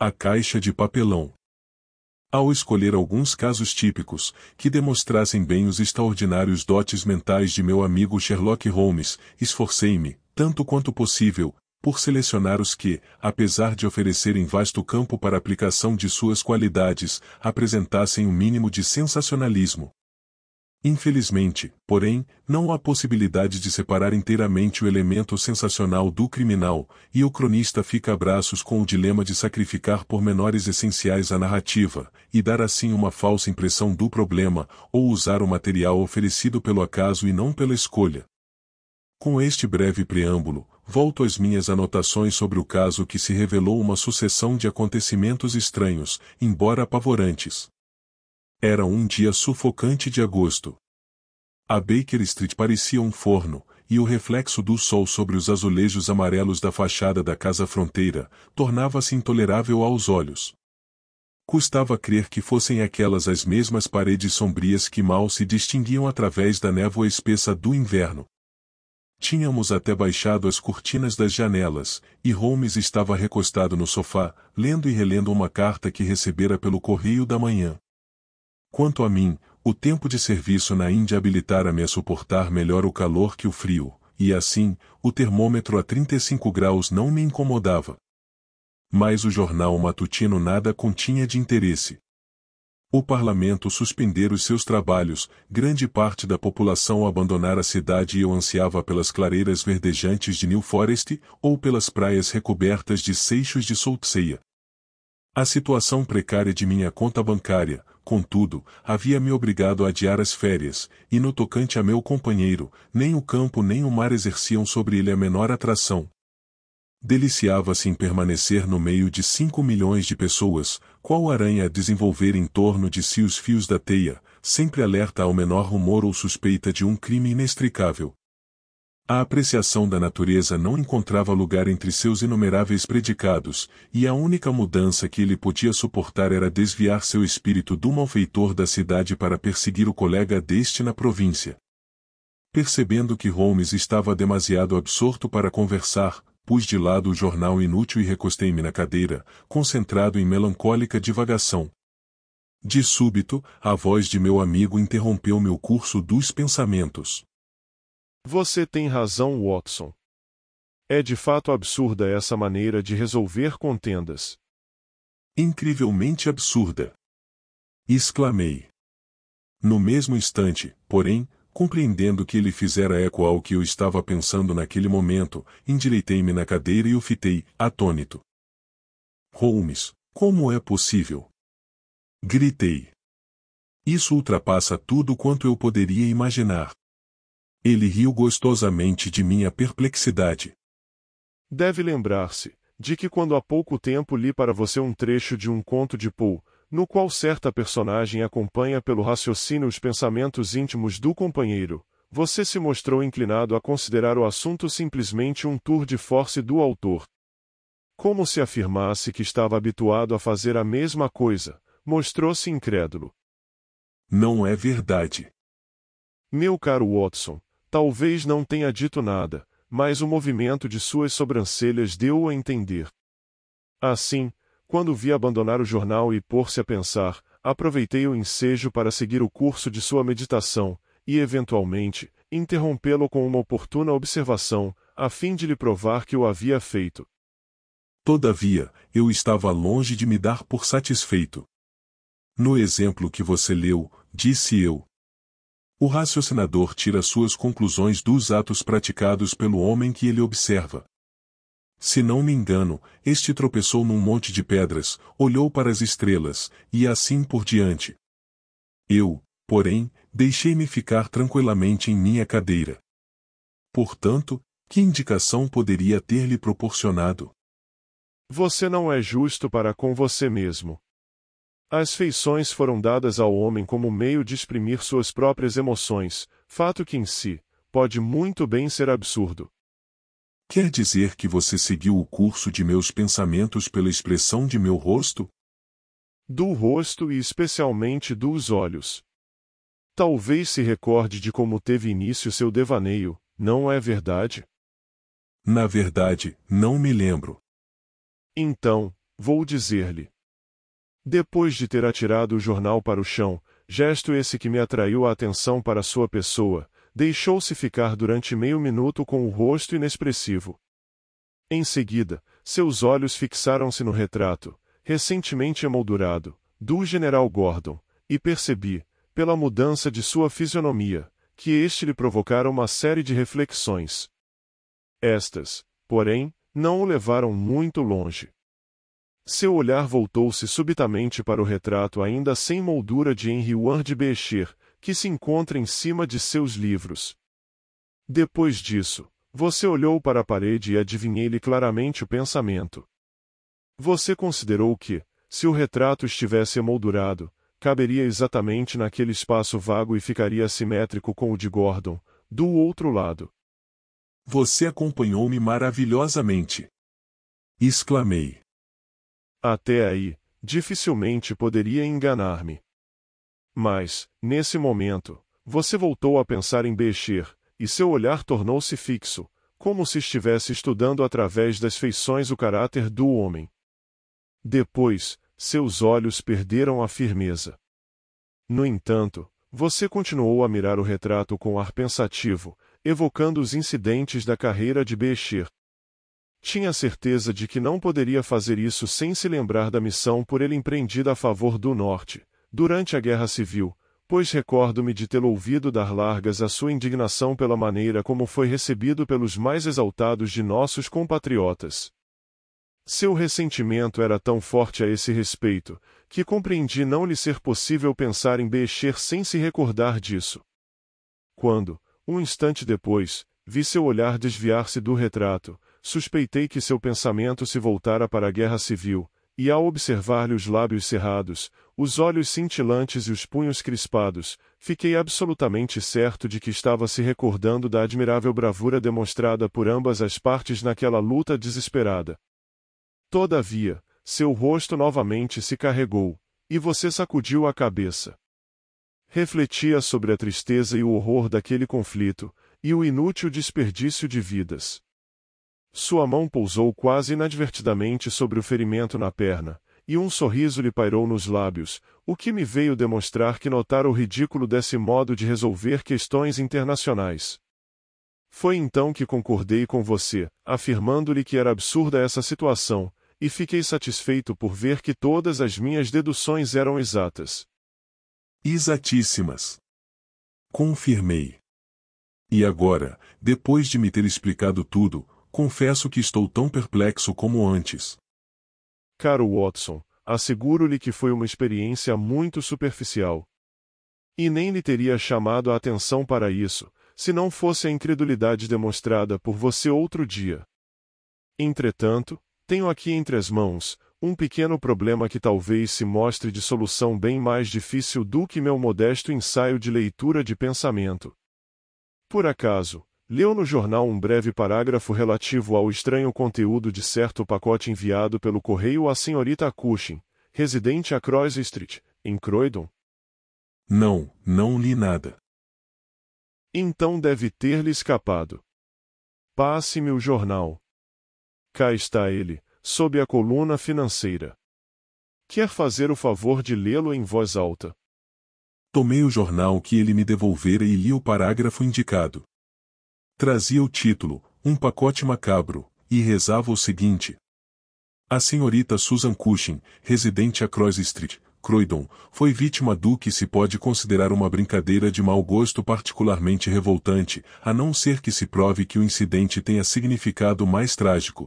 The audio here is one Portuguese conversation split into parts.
A caixa de papelão. Ao escolher alguns casos típicos, que demonstrassem bem os extraordinários dotes mentais de meu amigo Sherlock Holmes, esforcei-me, tanto quanto possível, por selecionar os que, apesar de oferecerem vasto campo para aplicação de suas qualidades, apresentassem o um mínimo de sensacionalismo, Infelizmente, porém, não há possibilidade de separar inteiramente o elemento sensacional do criminal, e o cronista fica a braços com o dilema de sacrificar pormenores essenciais à narrativa, e dar assim uma falsa impressão do problema, ou usar o material oferecido pelo acaso e não pela escolha. Com este breve preâmbulo, volto às minhas anotações sobre o caso que se revelou uma sucessão de acontecimentos estranhos, embora apavorantes. Era um dia sufocante de agosto. A Baker Street parecia um forno, e o reflexo do sol sobre os azulejos amarelos da fachada da casa fronteira tornava-se intolerável aos olhos. Custava crer que fossem aquelas as mesmas paredes sombrias que mal se distinguiam através da névoa espessa do inverno. Tínhamos até baixado as cortinas das janelas, e Holmes estava recostado no sofá, lendo e relendo uma carta que recebera pelo correio da manhã. Quanto a mim, o tempo de serviço na Índia habilitara-me a suportar melhor o calor que o frio, e assim, o termômetro a 35 graus não me incomodava. Mas o jornal matutino nada continha de interesse. O parlamento suspender os seus trabalhos, grande parte da população abandonara a cidade e eu ansiava pelas clareiras verdejantes de New Forest ou pelas praias recobertas de seixos de solteia. A situação precária de minha conta bancária, contudo, havia me obrigado a adiar as férias, e no tocante a meu companheiro, nem o campo nem o mar exerciam sobre ele a menor atração. Deliciava-se em permanecer no meio de cinco milhões de pessoas, qual aranha a desenvolver em torno de si os fios da teia, sempre alerta ao menor rumor ou suspeita de um crime inextricável, a apreciação da natureza não encontrava lugar entre seus inumeráveis predicados, e a única mudança que ele podia suportar era desviar seu espírito do malfeitor da cidade para perseguir o colega deste na província. Percebendo que Holmes estava demasiado absorto para conversar, pus de lado o jornal inútil e recostei-me na cadeira, concentrado em melancólica divagação. De súbito, a voz de meu amigo interrompeu meu curso dos pensamentos. Você tem razão, Watson. É de fato absurda essa maneira de resolver contendas. Incrivelmente absurda! Exclamei. No mesmo instante, porém, compreendendo que ele fizera eco ao que eu estava pensando naquele momento, endireitei-me na cadeira e o fitei, atônito. Holmes, como é possível? Gritei. Isso ultrapassa tudo quanto eu poderia imaginar. Ele riu gostosamente de minha perplexidade. Deve lembrar-se de que quando há pouco tempo li para você um trecho de um conto de Poe, no qual certa personagem acompanha pelo raciocínio os pensamentos íntimos do companheiro, você se mostrou inclinado a considerar o assunto simplesmente um tour de force do autor. Como se afirmasse que estava habituado a fazer a mesma coisa, mostrou-se incrédulo. Não é verdade. Meu caro Watson, Talvez não tenha dito nada, mas o movimento de suas sobrancelhas deu a entender. Assim, quando vi abandonar o jornal e pôr-se a pensar, aproveitei o ensejo para seguir o curso de sua meditação, e eventualmente, interrompê-lo com uma oportuna observação, a fim de lhe provar que o havia feito. Todavia, eu estava longe de me dar por satisfeito. No exemplo que você leu, disse eu, o raciocinador tira suas conclusões dos atos praticados pelo homem que ele observa. Se não me engano, este tropeçou num monte de pedras, olhou para as estrelas, e assim por diante. Eu, porém, deixei-me ficar tranquilamente em minha cadeira. Portanto, que indicação poderia ter lhe proporcionado? Você não é justo para com você mesmo. As feições foram dadas ao homem como meio de exprimir suas próprias emoções, fato que em si, pode muito bem ser absurdo. Quer dizer que você seguiu o curso de meus pensamentos pela expressão de meu rosto? Do rosto e especialmente dos olhos. Talvez se recorde de como teve início seu devaneio, não é verdade? Na verdade, não me lembro. Então, vou dizer-lhe. Depois de ter atirado o jornal para o chão, gesto esse que me atraiu a atenção para sua pessoa, deixou-se ficar durante meio minuto com o rosto inexpressivo. Em seguida, seus olhos fixaram-se no retrato, recentemente emoldurado, do general Gordon, e percebi, pela mudança de sua fisionomia, que este lhe provocara uma série de reflexões. Estas, porém, não o levaram muito longe. Seu olhar voltou-se subitamente para o retrato ainda sem moldura de Henri Ward Becher, que se encontra em cima de seus livros. Depois disso, você olhou para a parede e adivinhei-lhe claramente o pensamento. Você considerou que, se o retrato estivesse emoldurado, caberia exatamente naquele espaço vago e ficaria assimétrico com o de Gordon, do outro lado. Você acompanhou-me maravilhosamente! Exclamei. Até aí, dificilmente poderia enganar-me. Mas, nesse momento, você voltou a pensar em Becher, e seu olhar tornou-se fixo, como se estivesse estudando através das feições o caráter do homem. Depois, seus olhos perderam a firmeza. No entanto, você continuou a mirar o retrato com ar pensativo, evocando os incidentes da carreira de Becher, tinha certeza de que não poderia fazer isso sem se lembrar da missão por ele empreendida a favor do Norte, durante a Guerra Civil, pois recordo-me de tê-lo ouvido dar largas à sua indignação pela maneira como foi recebido pelos mais exaltados de nossos compatriotas. Seu ressentimento era tão forte a esse respeito, que compreendi não lhe ser possível pensar em Becher sem se recordar disso. Quando, um instante depois, vi seu olhar desviar-se do retrato, suspeitei que seu pensamento se voltara para a guerra civil, e ao observar-lhe os lábios cerrados, os olhos cintilantes e os punhos crispados, fiquei absolutamente certo de que estava se recordando da admirável bravura demonstrada por ambas as partes naquela luta desesperada. Todavia, seu rosto novamente se carregou, e você sacudiu a cabeça. Refletia sobre a tristeza e o horror daquele conflito, e o inútil desperdício de vidas. Sua mão pousou quase inadvertidamente sobre o ferimento na perna, e um sorriso lhe pairou nos lábios, o que me veio demonstrar que notara o ridículo desse modo de resolver questões internacionais. Foi então que concordei com você, afirmando-lhe que era absurda essa situação, e fiquei satisfeito por ver que todas as minhas deduções eram exatas. Exatíssimas. Confirmei. E agora, depois de me ter explicado tudo, Confesso que estou tão perplexo como antes. Caro Watson, asseguro-lhe que foi uma experiência muito superficial. E nem lhe teria chamado a atenção para isso, se não fosse a incredulidade demonstrada por você outro dia. Entretanto, tenho aqui entre as mãos um pequeno problema que talvez se mostre de solução bem mais difícil do que meu modesto ensaio de leitura de pensamento. Por acaso, Leu no jornal um breve parágrafo relativo ao estranho conteúdo de certo pacote enviado pelo correio à senhorita Cushing, residente a Cross Street, em Croydon. Não, não li nada. Então deve ter-lhe escapado. Passe-me o jornal. Cá está ele, sob a coluna financeira. Quer fazer o favor de lê-lo em voz alta. Tomei o jornal que ele me devolvera e li o parágrafo indicado. Trazia o título, um pacote macabro, e rezava o seguinte. A senhorita Susan Cushing, residente a Cross Street, Croydon, foi vítima do que se pode considerar uma brincadeira de mau gosto particularmente revoltante, a não ser que se prove que o incidente tenha significado mais trágico.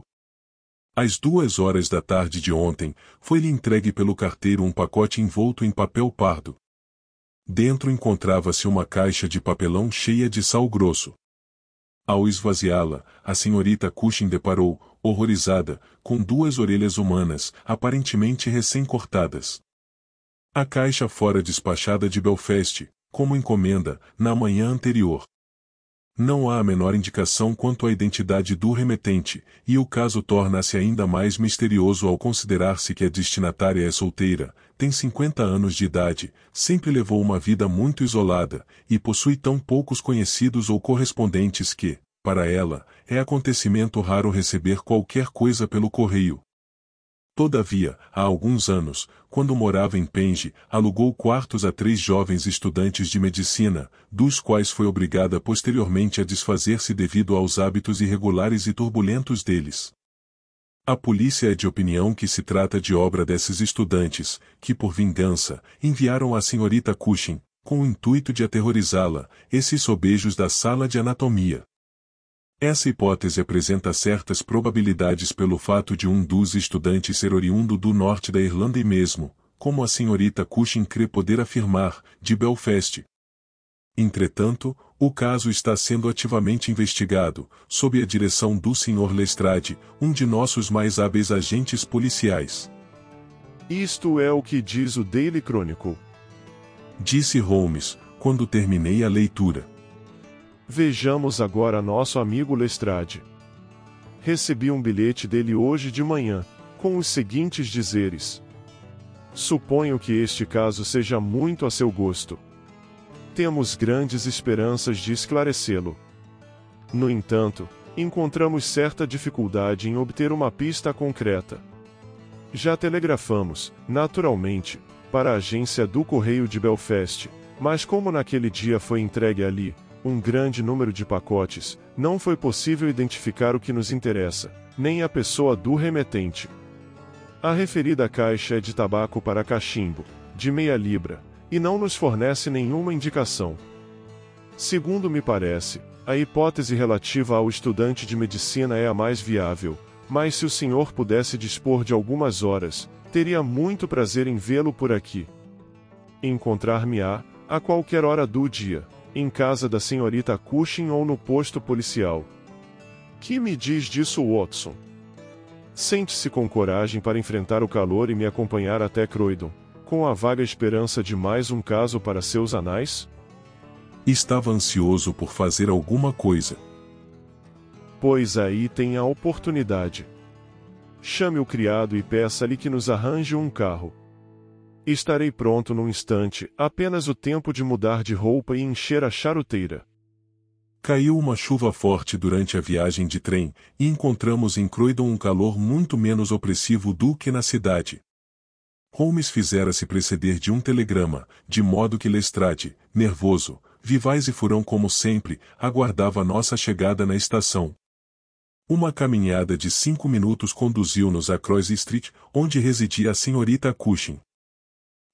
Às duas horas da tarde de ontem, foi-lhe entregue pelo carteiro um pacote envolto em papel pardo. Dentro encontrava-se uma caixa de papelão cheia de sal grosso. Ao esvaziá-la, a senhorita Cushing deparou, horrorizada, com duas orelhas humanas, aparentemente recém-cortadas. A caixa fora despachada de Belfast, como encomenda, na manhã anterior. Não há a menor indicação quanto à identidade do remetente, e o caso torna-se ainda mais misterioso ao considerar-se que a destinatária é solteira, tem 50 anos de idade, sempre levou uma vida muito isolada, e possui tão poucos conhecidos ou correspondentes que, para ela, é acontecimento raro receber qualquer coisa pelo correio, Todavia, há alguns anos, quando morava em Penge, alugou quartos a três jovens estudantes de medicina, dos quais foi obrigada posteriormente a desfazer-se devido aos hábitos irregulares e turbulentos deles. A polícia é de opinião que se trata de obra desses estudantes, que por vingança, enviaram a senhorita Cushing, com o intuito de aterrorizá-la, esses sobejos da sala de anatomia. Essa hipótese apresenta certas probabilidades pelo fato de um dos estudantes ser oriundo do norte da Irlanda e mesmo, como a senhorita Cushing crê poder afirmar, de Belfast. Entretanto, o caso está sendo ativamente investigado, sob a direção do Sr. Lestrade, um de nossos mais hábeis agentes policiais. Isto é o que diz o Daily Chronicle. Disse Holmes, quando terminei a leitura. Vejamos agora nosso amigo Lestrade. Recebi um bilhete dele hoje de manhã, com os seguintes dizeres: Suponho que este caso seja muito a seu gosto. Temos grandes esperanças de esclarecê-lo. No entanto, encontramos certa dificuldade em obter uma pista concreta. Já telegrafamos, naturalmente, para a agência do Correio de Belfast, mas como naquele dia foi entregue ali, um grande número de pacotes, não foi possível identificar o que nos interessa, nem a pessoa do remetente. A referida caixa é de tabaco para cachimbo, de meia libra, e não nos fornece nenhuma indicação. Segundo me parece, a hipótese relativa ao estudante de medicina é a mais viável, mas se o senhor pudesse dispor de algumas horas, teria muito prazer em vê-lo por aqui. Encontrar-me-á, a qualquer hora do dia em casa da senhorita Cushing ou no posto policial. Que me diz disso, Watson? Sente-se com coragem para enfrentar o calor e me acompanhar até Croydon, com a vaga esperança de mais um caso para seus anais? Estava ansioso por fazer alguma coisa. Pois aí tem a oportunidade. Chame o criado e peça-lhe que nos arranje um carro. Estarei pronto num instante, apenas o tempo de mudar de roupa e encher a charuteira. Caiu uma chuva forte durante a viagem de trem, e encontramos em Croydon um calor muito menos opressivo do que na cidade. Holmes fizera-se preceder de um telegrama, de modo que Lestrade, nervoso, vivaz e furão como sempre, aguardava nossa chegada na estação. Uma caminhada de cinco minutos conduziu-nos a Cross Street, onde residia a senhorita Cushing.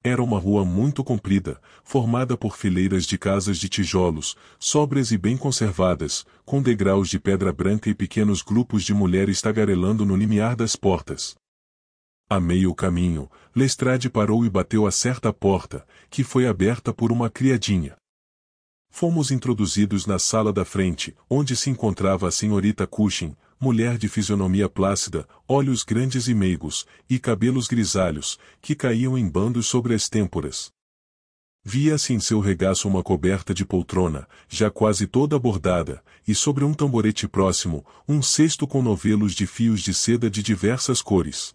Era uma rua muito comprida, formada por fileiras de casas de tijolos, sóbrias e bem conservadas, com degraus de pedra branca e pequenos grupos de mulheres tagarelando no limiar das portas. A meio caminho, Lestrade parou e bateu a certa porta, que foi aberta por uma criadinha. Fomos introduzidos na sala da frente, onde se encontrava a senhorita Cushing, mulher de fisionomia plácida, olhos grandes e meigos, e cabelos grisalhos, que caíam em bandos sobre as têmporas. Via-se assim em seu regaço uma coberta de poltrona, já quase toda bordada, e sobre um tamborete próximo, um cesto com novelos de fios de seda de diversas cores.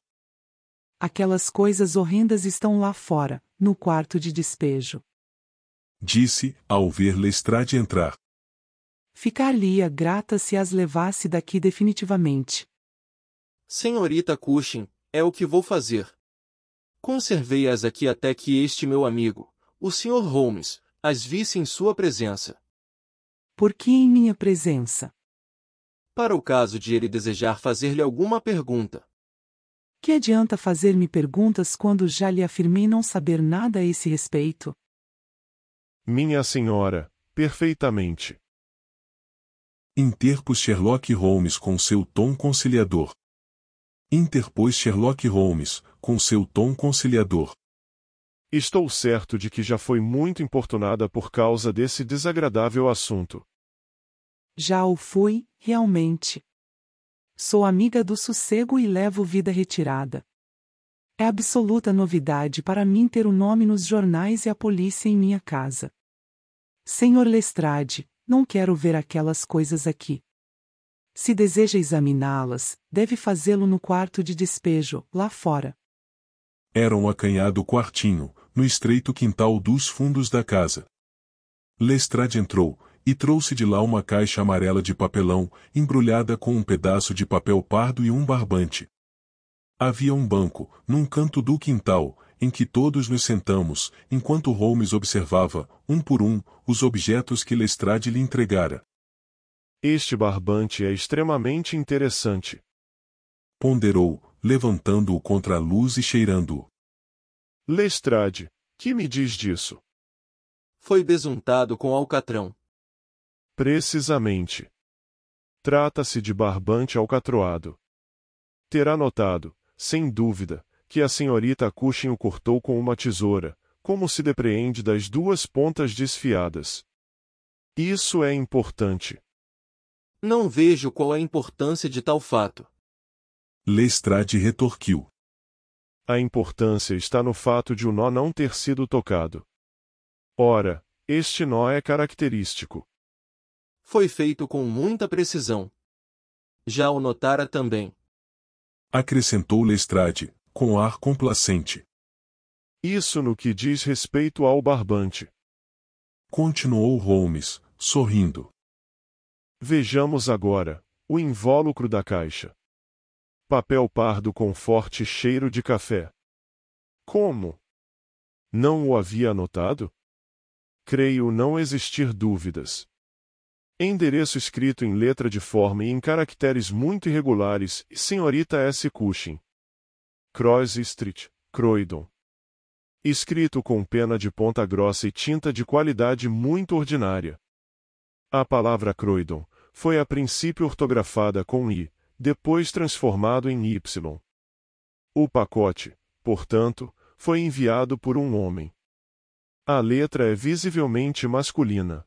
Aquelas coisas horrendas estão lá fora, no quarto de despejo. Disse, ao ver Lestrade entrar. Ficar-lhe-ia grata se as levasse daqui definitivamente. Senhorita Cushing, é o que vou fazer. Conservei-as aqui até que este meu amigo, o Sr. Holmes, as visse em sua presença. Por que em minha presença? Para o caso de ele desejar fazer-lhe alguma pergunta. Que adianta fazer-me perguntas quando já lhe afirmei não saber nada a esse respeito? Minha senhora, perfeitamente. Interpus Sherlock Holmes com seu tom conciliador. Interpôs Sherlock Holmes, com seu tom conciliador. Estou certo de que já foi muito importunada por causa desse desagradável assunto. Já o fui, realmente. Sou amiga do sossego e levo vida retirada. É absoluta novidade para mim ter o nome nos jornais e a polícia em minha casa. Senhor Lestrade, não quero ver aquelas coisas aqui. Se deseja examiná-las, deve fazê-lo no quarto de despejo, lá fora. Era um acanhado quartinho, no estreito quintal dos fundos da casa. Lestrade entrou, e trouxe de lá uma caixa amarela de papelão, embrulhada com um pedaço de papel pardo e um barbante. Havia um banco, num canto do quintal, em que todos nos sentamos, enquanto Holmes observava, um por um, os objetos que Lestrade lhe entregara. Este barbante é extremamente interessante. Ponderou, levantando-o contra a luz e cheirando-o. Lestrade, que me diz disso? Foi besuntado com alcatrão. Precisamente. Trata-se de barbante alcatroado. Terá notado, sem dúvida, que a senhorita Cushing o cortou com uma tesoura, como se depreende das duas pontas desfiadas. Isso é importante. Não vejo qual é a importância de tal fato. Lestrade retorquiu. A importância está no fato de o nó não ter sido tocado. Ora, este nó é característico. Foi feito com muita precisão. Já o notara também. Acrescentou Lestrade com ar complacente. Isso no que diz respeito ao barbante. Continuou Holmes, sorrindo. Vejamos agora o invólucro da caixa. Papel pardo com forte cheiro de café. Como? Não o havia anotado? Creio não existir dúvidas. Endereço escrito em letra de forma e em caracteres muito irregulares, senhorita S. Cushing. Cross Street, Croydon. Escrito com pena de ponta grossa e tinta de qualidade muito ordinária. A palavra Croydon foi a princípio ortografada com I, depois transformado em Y. O pacote, portanto, foi enviado por um homem. A letra é visivelmente masculina.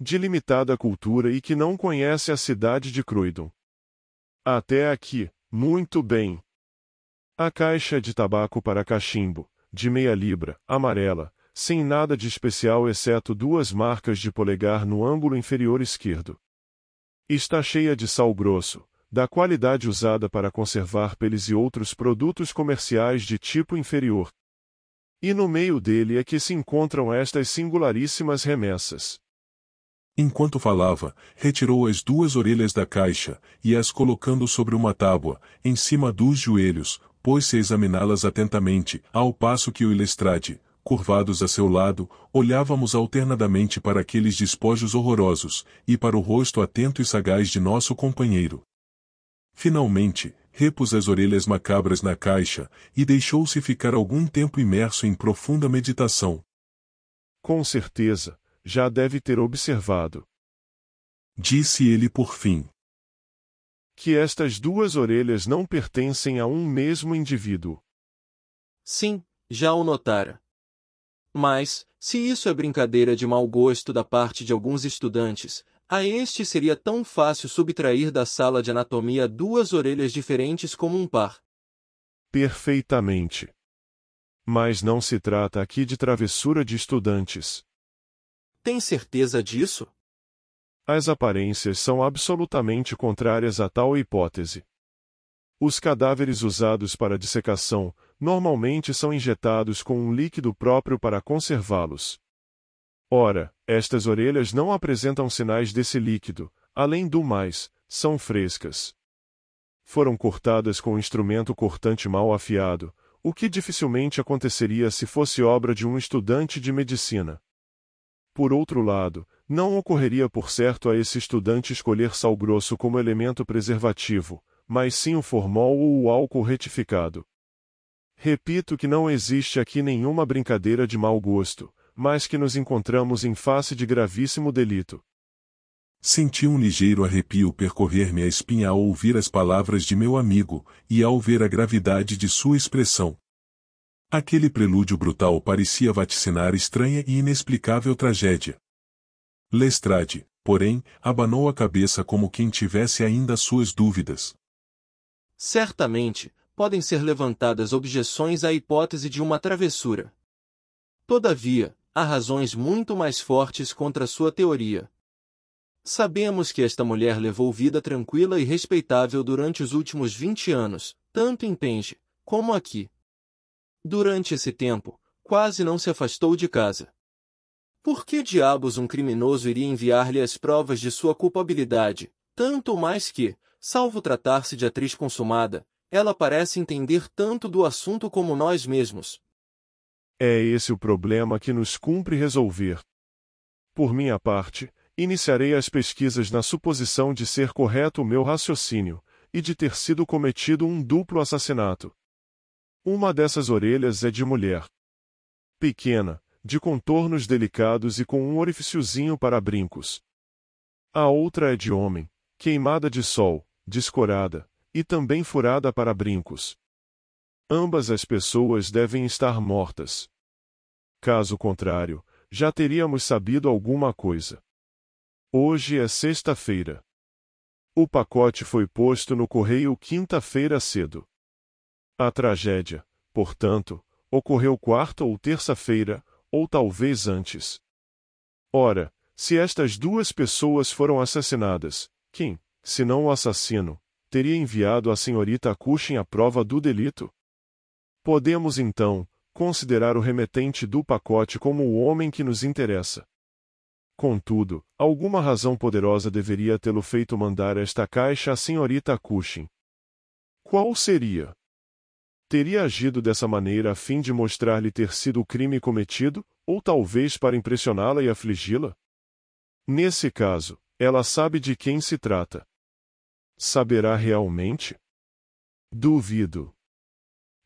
De limitada cultura e que não conhece a cidade de Croydon. Até aqui, muito bem. A caixa de tabaco para cachimbo, de meia libra, amarela, sem nada de especial exceto duas marcas de polegar no ângulo inferior esquerdo. Está cheia de sal grosso, da qualidade usada para conservar peles e outros produtos comerciais de tipo inferior. E no meio dele é que se encontram estas singularíssimas remessas. Enquanto falava, retirou as duas orelhas da caixa e as colocando sobre uma tábua, em cima dos joelhos, pôs-se a examiná-las atentamente, ao passo que o Ilestrade, curvados a seu lado, olhávamos alternadamente para aqueles despojos horrorosos, e para o rosto atento e sagaz de nosso companheiro. Finalmente, repus as orelhas macabras na caixa, e deixou-se ficar algum tempo imerso em profunda meditação. Com certeza, já deve ter observado. Disse ele por fim que estas duas orelhas não pertencem a um mesmo indivíduo. Sim, já o notara. Mas, se isso é brincadeira de mau gosto da parte de alguns estudantes, a este seria tão fácil subtrair da sala de anatomia duas orelhas diferentes como um par. Perfeitamente. Mas não se trata aqui de travessura de estudantes. Tem certeza disso? As aparências são absolutamente contrárias a tal hipótese. Os cadáveres usados para dissecação normalmente são injetados com um líquido próprio para conservá-los. Ora, estas orelhas não apresentam sinais desse líquido, além do mais, são frescas. Foram cortadas com um instrumento cortante mal afiado, o que dificilmente aconteceria se fosse obra de um estudante de medicina. Por outro lado, não ocorreria por certo a esse estudante escolher sal grosso como elemento preservativo, mas sim o formol ou o álcool retificado. Repito que não existe aqui nenhuma brincadeira de mau gosto, mas que nos encontramos em face de gravíssimo delito. Senti um ligeiro arrepio percorrer-me a espinha ao ouvir as palavras de meu amigo, e ao ver a gravidade de sua expressão. Aquele prelúdio brutal parecia vaticinar estranha e inexplicável tragédia. Lestrade, porém, abanou a cabeça como quem tivesse ainda suas dúvidas. Certamente, podem ser levantadas objeções à hipótese de uma travessura. Todavia, há razões muito mais fortes contra sua teoria. Sabemos que esta mulher levou vida tranquila e respeitável durante os últimos 20 anos, tanto em Penge, como aqui. Durante esse tempo, quase não se afastou de casa. Por que diabos um criminoso iria enviar-lhe as provas de sua culpabilidade, tanto mais que, salvo tratar-se de atriz consumada, ela parece entender tanto do assunto como nós mesmos? É esse o problema que nos cumpre resolver. Por minha parte, iniciarei as pesquisas na suposição de ser correto o meu raciocínio, e de ter sido cometido um duplo assassinato. Uma dessas orelhas é de mulher. Pequena, de contornos delicados e com um orifíciozinho para brincos. A outra é de homem, queimada de sol, descorada, e também furada para brincos. Ambas as pessoas devem estar mortas. Caso contrário, já teríamos sabido alguma coisa. Hoje é sexta-feira. O pacote foi posto no correio quinta-feira cedo. A tragédia, portanto, ocorreu quarta ou terça-feira, ou talvez antes. Ora, se estas duas pessoas foram assassinadas, quem, se não o assassino, teria enviado a senhorita Cushing a prova do delito? Podemos então considerar o remetente do pacote como o homem que nos interessa. Contudo, alguma razão poderosa deveria tê-lo feito mandar esta caixa à senhorita Cushing. Qual seria? teria agido dessa maneira a fim de mostrar-lhe ter sido o crime cometido, ou talvez para impressioná-la e afligi-la? Nesse caso, ela sabe de quem se trata. Saberá realmente? Duvido.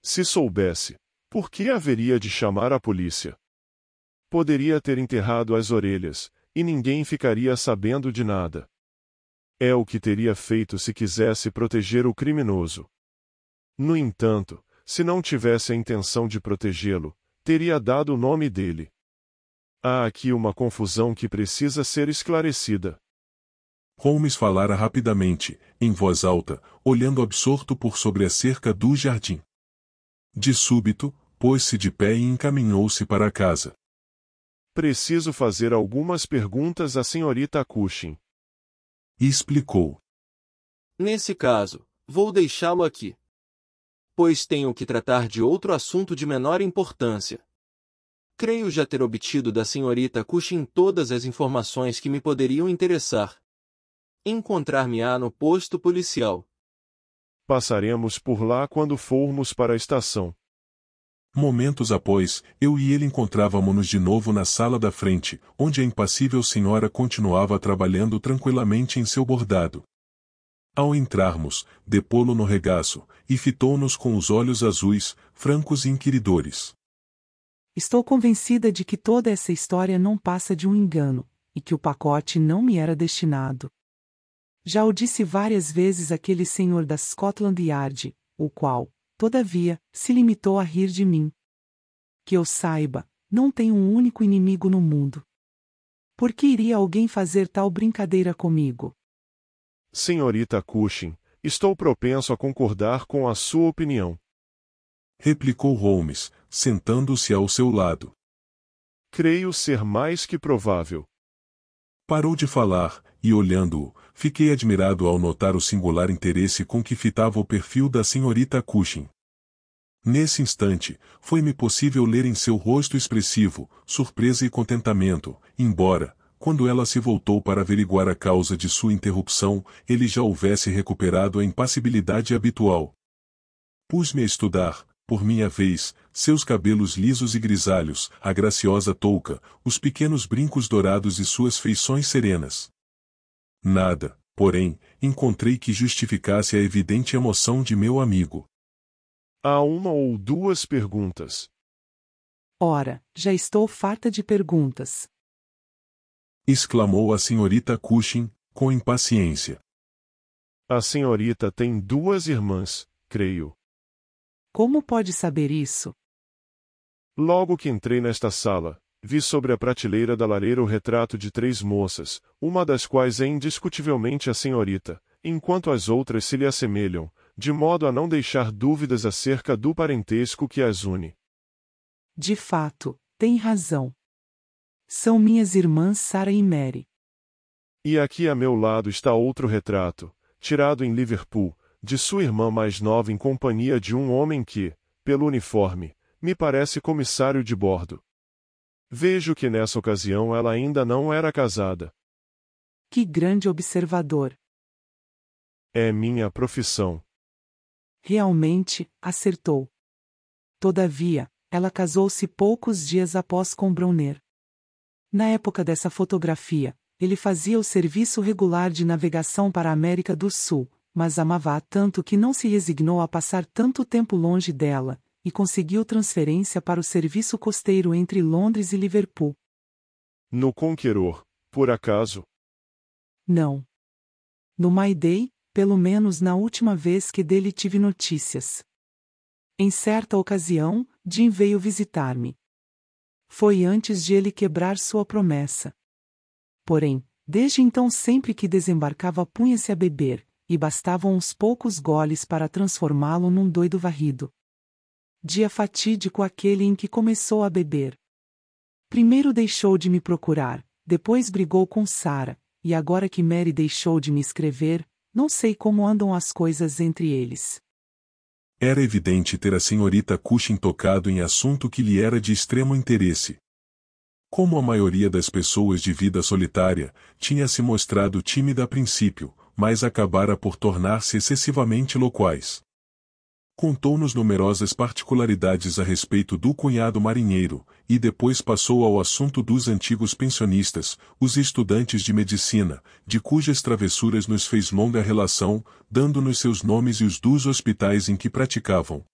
Se soubesse, por que haveria de chamar a polícia? Poderia ter enterrado as orelhas, e ninguém ficaria sabendo de nada. É o que teria feito se quisesse proteger o criminoso. No entanto, se não tivesse a intenção de protegê-lo, teria dado o nome dele. Há aqui uma confusão que precisa ser esclarecida. Holmes falara rapidamente, em voz alta, olhando absorto por sobre a cerca do jardim. De súbito, pôs-se de pé e encaminhou-se para a casa. Preciso fazer algumas perguntas à senhorita Cushing. Explicou. Nesse caso, vou deixá-lo aqui pois tenho que tratar de outro assunto de menor importância. Creio já ter obtido da senhorita Cushing todas as informações que me poderiam interessar. Encontrar-me-á no posto policial. Passaremos por lá quando formos para a estação. Momentos após, eu e ele encontrávamos-nos de novo na sala da frente, onde a impassível senhora continuava trabalhando tranquilamente em seu bordado. Ao entrarmos, depô-lo no regaço, e fitou-nos com os olhos azuis, francos e inquiridores. Estou convencida de que toda essa história não passa de um engano, e que o pacote não me era destinado. Já o disse várias vezes aquele senhor da Scotland Yard, o qual, todavia, se limitou a rir de mim. Que eu saiba, não tenho um único inimigo no mundo. Por que iria alguém fazer tal brincadeira comigo? Senhorita Cushing, estou propenso a concordar com a sua opinião. Replicou Holmes, sentando-se ao seu lado. Creio ser mais que provável. Parou de falar, e olhando-o, fiquei admirado ao notar o singular interesse com que fitava o perfil da senhorita Cushing. Nesse instante, foi-me possível ler em seu rosto expressivo, surpresa e contentamento, embora, quando ela se voltou para averiguar a causa de sua interrupção, ele já houvesse recuperado a impassibilidade habitual. Pus-me a estudar, por minha vez, seus cabelos lisos e grisalhos, a graciosa touca, os pequenos brincos dourados e suas feições serenas. Nada, porém, encontrei que justificasse a evidente emoção de meu amigo. Há uma ou duas perguntas. Ora, já estou farta de perguntas exclamou a senhorita Cushing, com impaciência. A senhorita tem duas irmãs, creio. Como pode saber isso? Logo que entrei nesta sala, vi sobre a prateleira da lareira o retrato de três moças, uma das quais é indiscutivelmente a senhorita, enquanto as outras se lhe assemelham, de modo a não deixar dúvidas acerca do parentesco que as une. De fato, tem razão. São minhas irmãs Sara e Mary. E aqui a meu lado está outro retrato, tirado em Liverpool, de sua irmã mais nova em companhia de um homem que, pelo uniforme, me parece comissário de bordo. Vejo que nessa ocasião ela ainda não era casada. Que grande observador! É minha profissão. Realmente, acertou. Todavia, ela casou-se poucos dias após com Brunner. Na época dessa fotografia, ele fazia o serviço regular de navegação para a América do Sul, mas amava-a tanto que não se resignou a passar tanto tempo longe dela, e conseguiu transferência para o serviço costeiro entre Londres e Liverpool. No Conqueror, por acaso? Não. No My Day, pelo menos na última vez que dele tive notícias. Em certa ocasião, Jim veio visitar-me foi antes de ele quebrar sua promessa. Porém, desde então sempre que desembarcava punha-se a beber, e bastavam uns poucos goles para transformá-lo num doido varrido. Dia fatídico aquele em que começou a beber. Primeiro deixou de me procurar, depois brigou com Sara, e agora que Mary deixou de me escrever, não sei como andam as coisas entre eles. Era evidente ter a senhorita Cushing tocado em assunto que lhe era de extremo interesse. Como a maioria das pessoas de vida solitária, tinha se mostrado tímida a princípio, mas acabara por tornar-se excessivamente loquaz contou-nos numerosas particularidades a respeito do cunhado marinheiro, e depois passou ao assunto dos antigos pensionistas, os estudantes de medicina, de cujas travessuras nos fez longa relação, dando-nos seus nomes e os dos hospitais em que praticavam.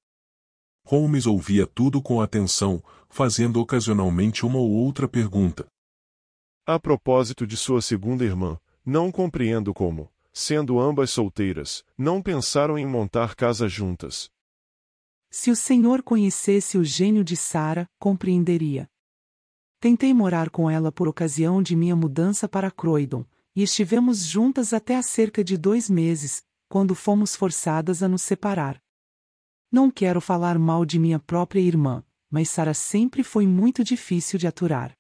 Holmes ouvia tudo com atenção, fazendo ocasionalmente uma ou outra pergunta. A propósito de sua segunda irmã, não compreendo como, sendo ambas solteiras, não pensaram em montar casa juntas. Se o senhor conhecesse o gênio de Sara, compreenderia. Tentei morar com ela por ocasião de minha mudança para Croydon, e estivemos juntas até há cerca de dois meses, quando fomos forçadas a nos separar. Não quero falar mal de minha própria irmã, mas Sara sempre foi muito difícil de aturar.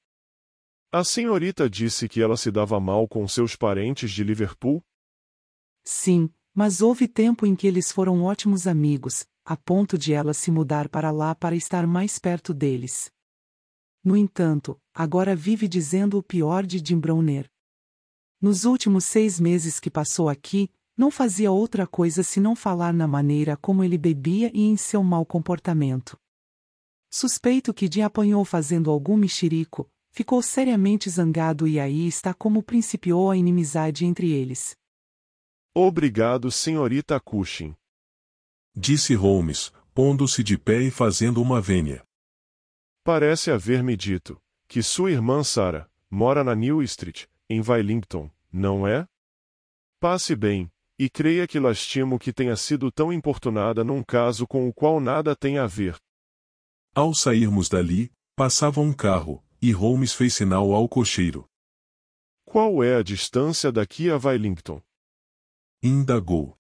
A senhorita disse que ela se dava mal com seus parentes de Liverpool? Sim, mas houve tempo em que eles foram ótimos amigos, a ponto de ela se mudar para lá para estar mais perto deles. No entanto, agora vive dizendo o pior de Jim Browner. Nos últimos seis meses que passou aqui, não fazia outra coisa senão falar na maneira como ele bebia e em seu mau comportamento. Suspeito que Jim apanhou fazendo algum mexerico, ficou seriamente zangado e aí está como principiou a inimizade entre eles. Obrigado, senhorita Cushing. Disse Holmes, pondo-se de pé e fazendo uma vênia. Parece haver-me dito que sua irmã Sara mora na New Street, em Wellington, não é? Passe bem, e creia que lastimo que tenha sido tão importunada num caso com o qual nada tem a ver. Ao sairmos dali, passava um carro, e Holmes fez sinal ao cocheiro. Qual é a distância daqui a Wellington? Indagou.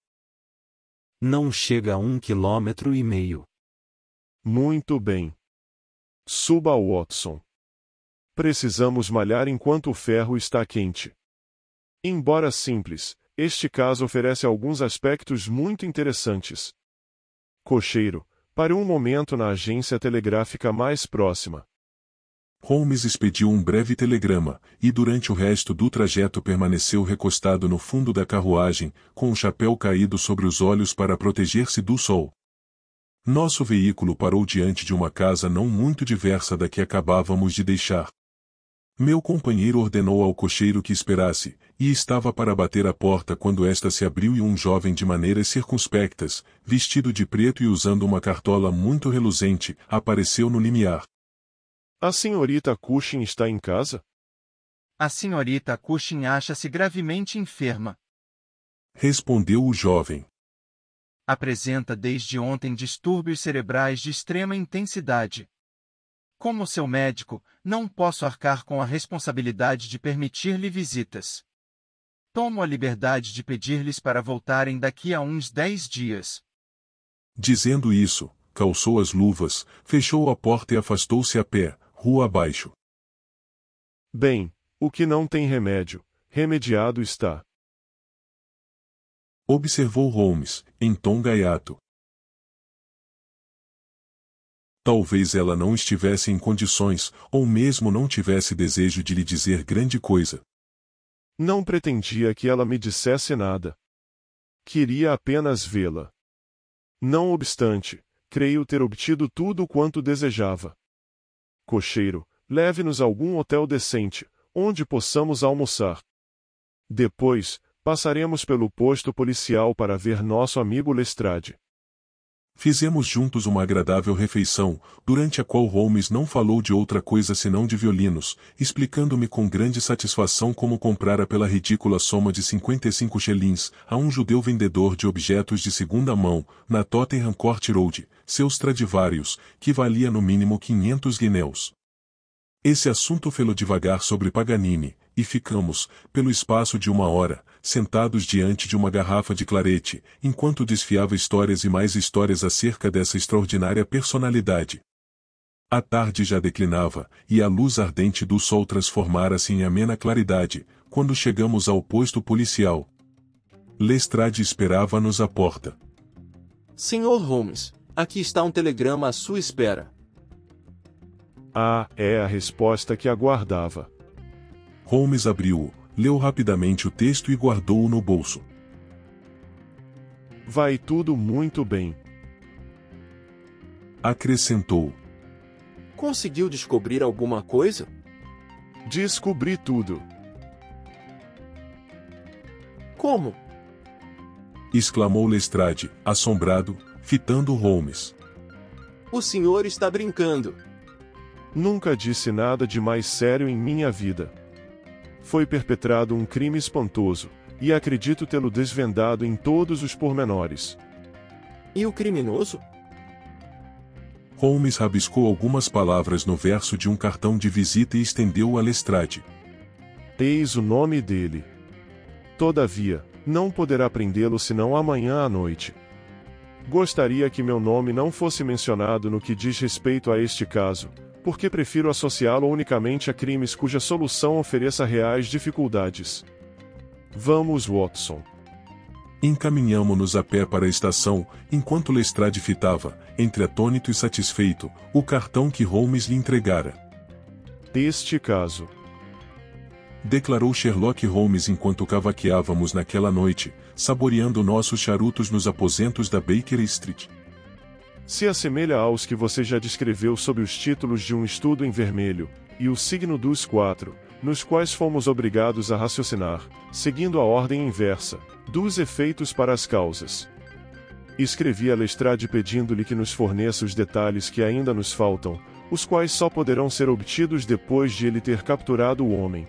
Não chega a um quilômetro e meio. Muito bem. Suba, Watson. Precisamos malhar enquanto o ferro está quente. Embora simples, este caso oferece alguns aspectos muito interessantes. Cocheiro, pare um momento na agência telegráfica mais próxima. Holmes expediu um breve telegrama, e durante o resto do trajeto permaneceu recostado no fundo da carruagem, com o chapéu caído sobre os olhos para proteger-se do sol. Nosso veículo parou diante de uma casa não muito diversa da que acabávamos de deixar. Meu companheiro ordenou ao cocheiro que esperasse, e estava para bater a porta quando esta se abriu e um jovem de maneiras circunspectas, vestido de preto e usando uma cartola muito reluzente, apareceu no limiar. A senhorita Cushing está em casa? A senhorita Cushing acha-se gravemente enferma. Respondeu o jovem. Apresenta desde ontem distúrbios cerebrais de extrema intensidade. Como seu médico, não posso arcar com a responsabilidade de permitir-lhe visitas. Tomo a liberdade de pedir-lhes para voltarem daqui a uns dez dias. Dizendo isso, calçou as luvas, fechou a porta e afastou-se a pé, rua abaixo. Bem, o que não tem remédio, remediado está. Observou Holmes, em tom gaiato. Talvez ela não estivesse em condições, ou mesmo não tivesse desejo de lhe dizer grande coisa. Não pretendia que ela me dissesse nada. Queria apenas vê-la. Não obstante, creio ter obtido tudo quanto desejava cocheiro, leve-nos a algum hotel decente, onde possamos almoçar. Depois, passaremos pelo posto policial para ver nosso amigo Lestrade. Fizemos juntos uma agradável refeição, durante a qual Holmes não falou de outra coisa senão de violinos, explicando-me com grande satisfação como comprara pela ridícula soma de 55 xelins a um judeu vendedor de objetos de segunda mão, na Tottenham Court Road, seus tradivários, que valia no mínimo 500 guineus. Esse assunto fê-lo devagar sobre Paganini, e ficamos, pelo espaço de uma hora, sentados diante de uma garrafa de clarete, enquanto desfiava histórias e mais histórias acerca dessa extraordinária personalidade. A tarde já declinava, e a luz ardente do sol transformara-se em amena claridade, quando chegamos ao posto policial. Lestrade esperava-nos à porta. Senhor Holmes, aqui está um telegrama à sua espera. Ah, é a resposta que aguardava. Holmes abriu-o, leu rapidamente o texto e guardou-o no bolso. Vai tudo muito bem. Acrescentou. Conseguiu descobrir alguma coisa? Descobri tudo. Como? exclamou Lestrade, assombrado, fitando Holmes. O senhor está brincando. Nunca disse nada de mais sério em minha vida foi perpetrado um crime espantoso, e acredito tê-lo desvendado em todos os pormenores. E o criminoso? Holmes rabiscou algumas palavras no verso de um cartão de visita e estendeu a Lestrade. Eis o nome dele. Todavia, não poderá prendê-lo senão amanhã à noite. Gostaria que meu nome não fosse mencionado no que diz respeito a este caso, porque prefiro associá-lo unicamente a crimes cuja solução ofereça reais dificuldades. Vamos, Watson. Encaminhamo-nos a pé para a estação, enquanto Lestrade fitava, entre atônito e satisfeito, o cartão que Holmes lhe entregara. Este caso. Declarou Sherlock Holmes enquanto cavaqueávamos naquela noite, saboreando nossos charutos nos aposentos da Baker Street se assemelha aos que você já descreveu sob os títulos de um estudo em vermelho, e o signo dos quatro, nos quais fomos obrigados a raciocinar, seguindo a ordem inversa, dos efeitos para as causas. Escrevi a Lestrade pedindo-lhe que nos forneça os detalhes que ainda nos faltam, os quais só poderão ser obtidos depois de ele ter capturado o homem.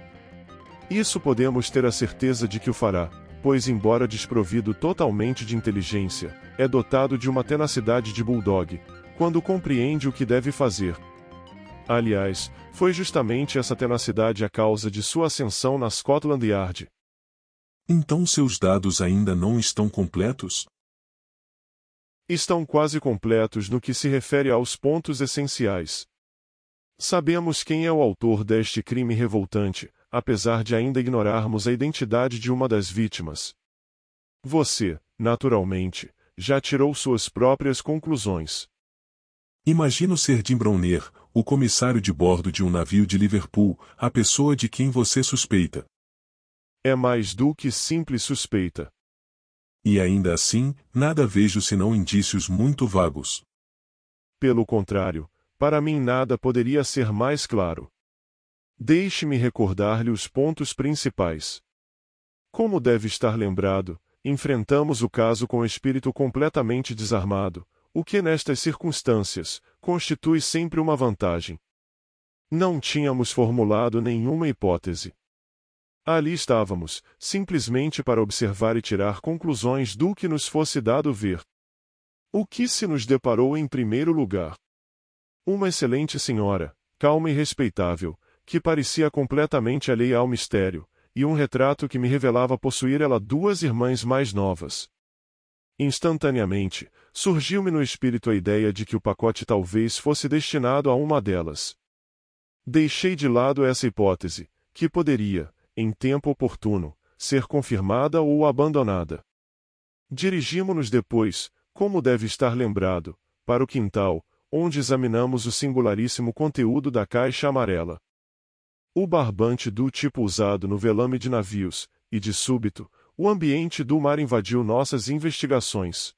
Isso podemos ter a certeza de que o fará, pois, embora desprovido totalmente de inteligência, é dotado de uma tenacidade de bulldog, quando compreende o que deve fazer. Aliás, foi justamente essa tenacidade a causa de sua ascensão na Scotland Yard. Então seus dados ainda não estão completos? Estão quase completos no que se refere aos pontos essenciais. Sabemos quem é o autor deste crime revoltante, apesar de ainda ignorarmos a identidade de uma das vítimas. Você, naturalmente, já tirou suas próprias conclusões. Imagino ser Jim Browner, o comissário de bordo de um navio de Liverpool, a pessoa de quem você suspeita. É mais do que simples suspeita. E ainda assim, nada vejo senão indícios muito vagos. Pelo contrário, para mim nada poderia ser mais claro. Deixe-me recordar-lhe os pontos principais. Como deve estar lembrado, Enfrentamos o caso com o espírito completamente desarmado, o que nestas circunstâncias constitui sempre uma vantagem. Não tínhamos formulado nenhuma hipótese. Ali estávamos, simplesmente para observar e tirar conclusões do que nos fosse dado ver. O que se nos deparou em primeiro lugar? Uma excelente senhora, calma e respeitável, que parecia completamente alheia ao mistério, e um retrato que me revelava possuir ela duas irmãs mais novas. Instantaneamente, surgiu-me no espírito a ideia de que o pacote talvez fosse destinado a uma delas. Deixei de lado essa hipótese, que poderia, em tempo oportuno, ser confirmada ou abandonada. Dirigimo-nos depois, como deve estar lembrado, para o quintal, onde examinamos o singularíssimo conteúdo da caixa amarela o barbante do tipo usado no velame de navios, e de súbito, o ambiente do mar invadiu nossas investigações.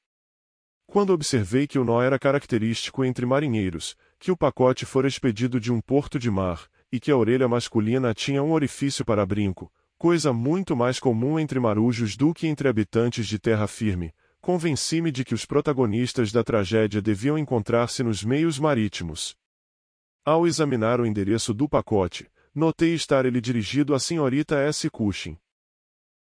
Quando observei que o nó era característico entre marinheiros, que o pacote fora expedido de um porto de mar, e que a orelha masculina tinha um orifício para brinco, coisa muito mais comum entre marujos do que entre habitantes de terra firme, convenci-me de que os protagonistas da tragédia deviam encontrar-se nos meios marítimos. Ao examinar o endereço do pacote, notei estar ele dirigido à senhorita S. Cushing.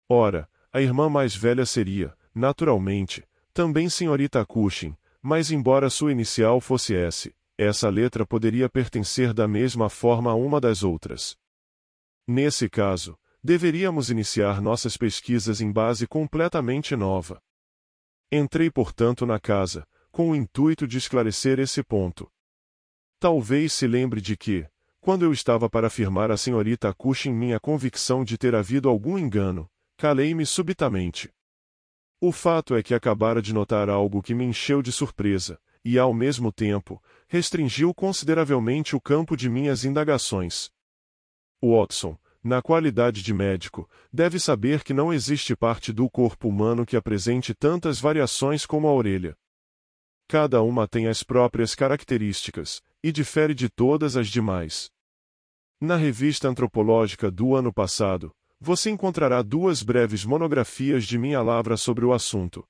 Ora, a irmã mais velha seria, naturalmente, também senhorita Cushing, mas embora sua inicial fosse S, essa letra poderia pertencer da mesma forma a uma das outras. Nesse caso, deveríamos iniciar nossas pesquisas em base completamente nova. Entrei, portanto, na casa, com o intuito de esclarecer esse ponto. Talvez se lembre de que, quando eu estava para afirmar à senhorita Cushing minha convicção de ter havido algum engano, calei-me subitamente. O fato é que acabara de notar algo que me encheu de surpresa, e ao mesmo tempo, restringiu consideravelmente o campo de minhas indagações. Watson, na qualidade de médico, deve saber que não existe parte do corpo humano que apresente tantas variações como a orelha. Cada uma tem as próprias características, e difere de todas as demais. Na revista antropológica do ano passado, você encontrará duas breves monografias de minha lavra sobre o assunto.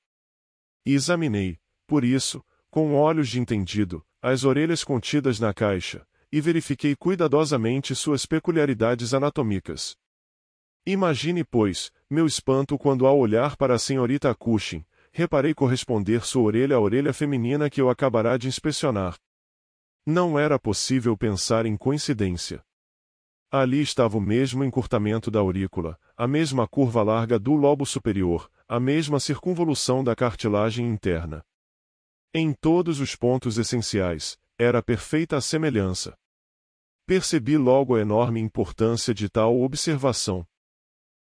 examinei, por isso, com olhos de entendido, as orelhas contidas na caixa, e verifiquei cuidadosamente suas peculiaridades anatômicas. Imagine, pois, meu espanto quando, ao olhar para a senhorita Cushing, reparei corresponder sua orelha à orelha feminina que eu acabará de inspecionar. Não era possível pensar em coincidência. Ali estava o mesmo encurtamento da aurícula, a mesma curva larga do lobo superior, a mesma circunvolução da cartilagem interna. Em todos os pontos essenciais, era perfeita a semelhança. Percebi logo a enorme importância de tal observação.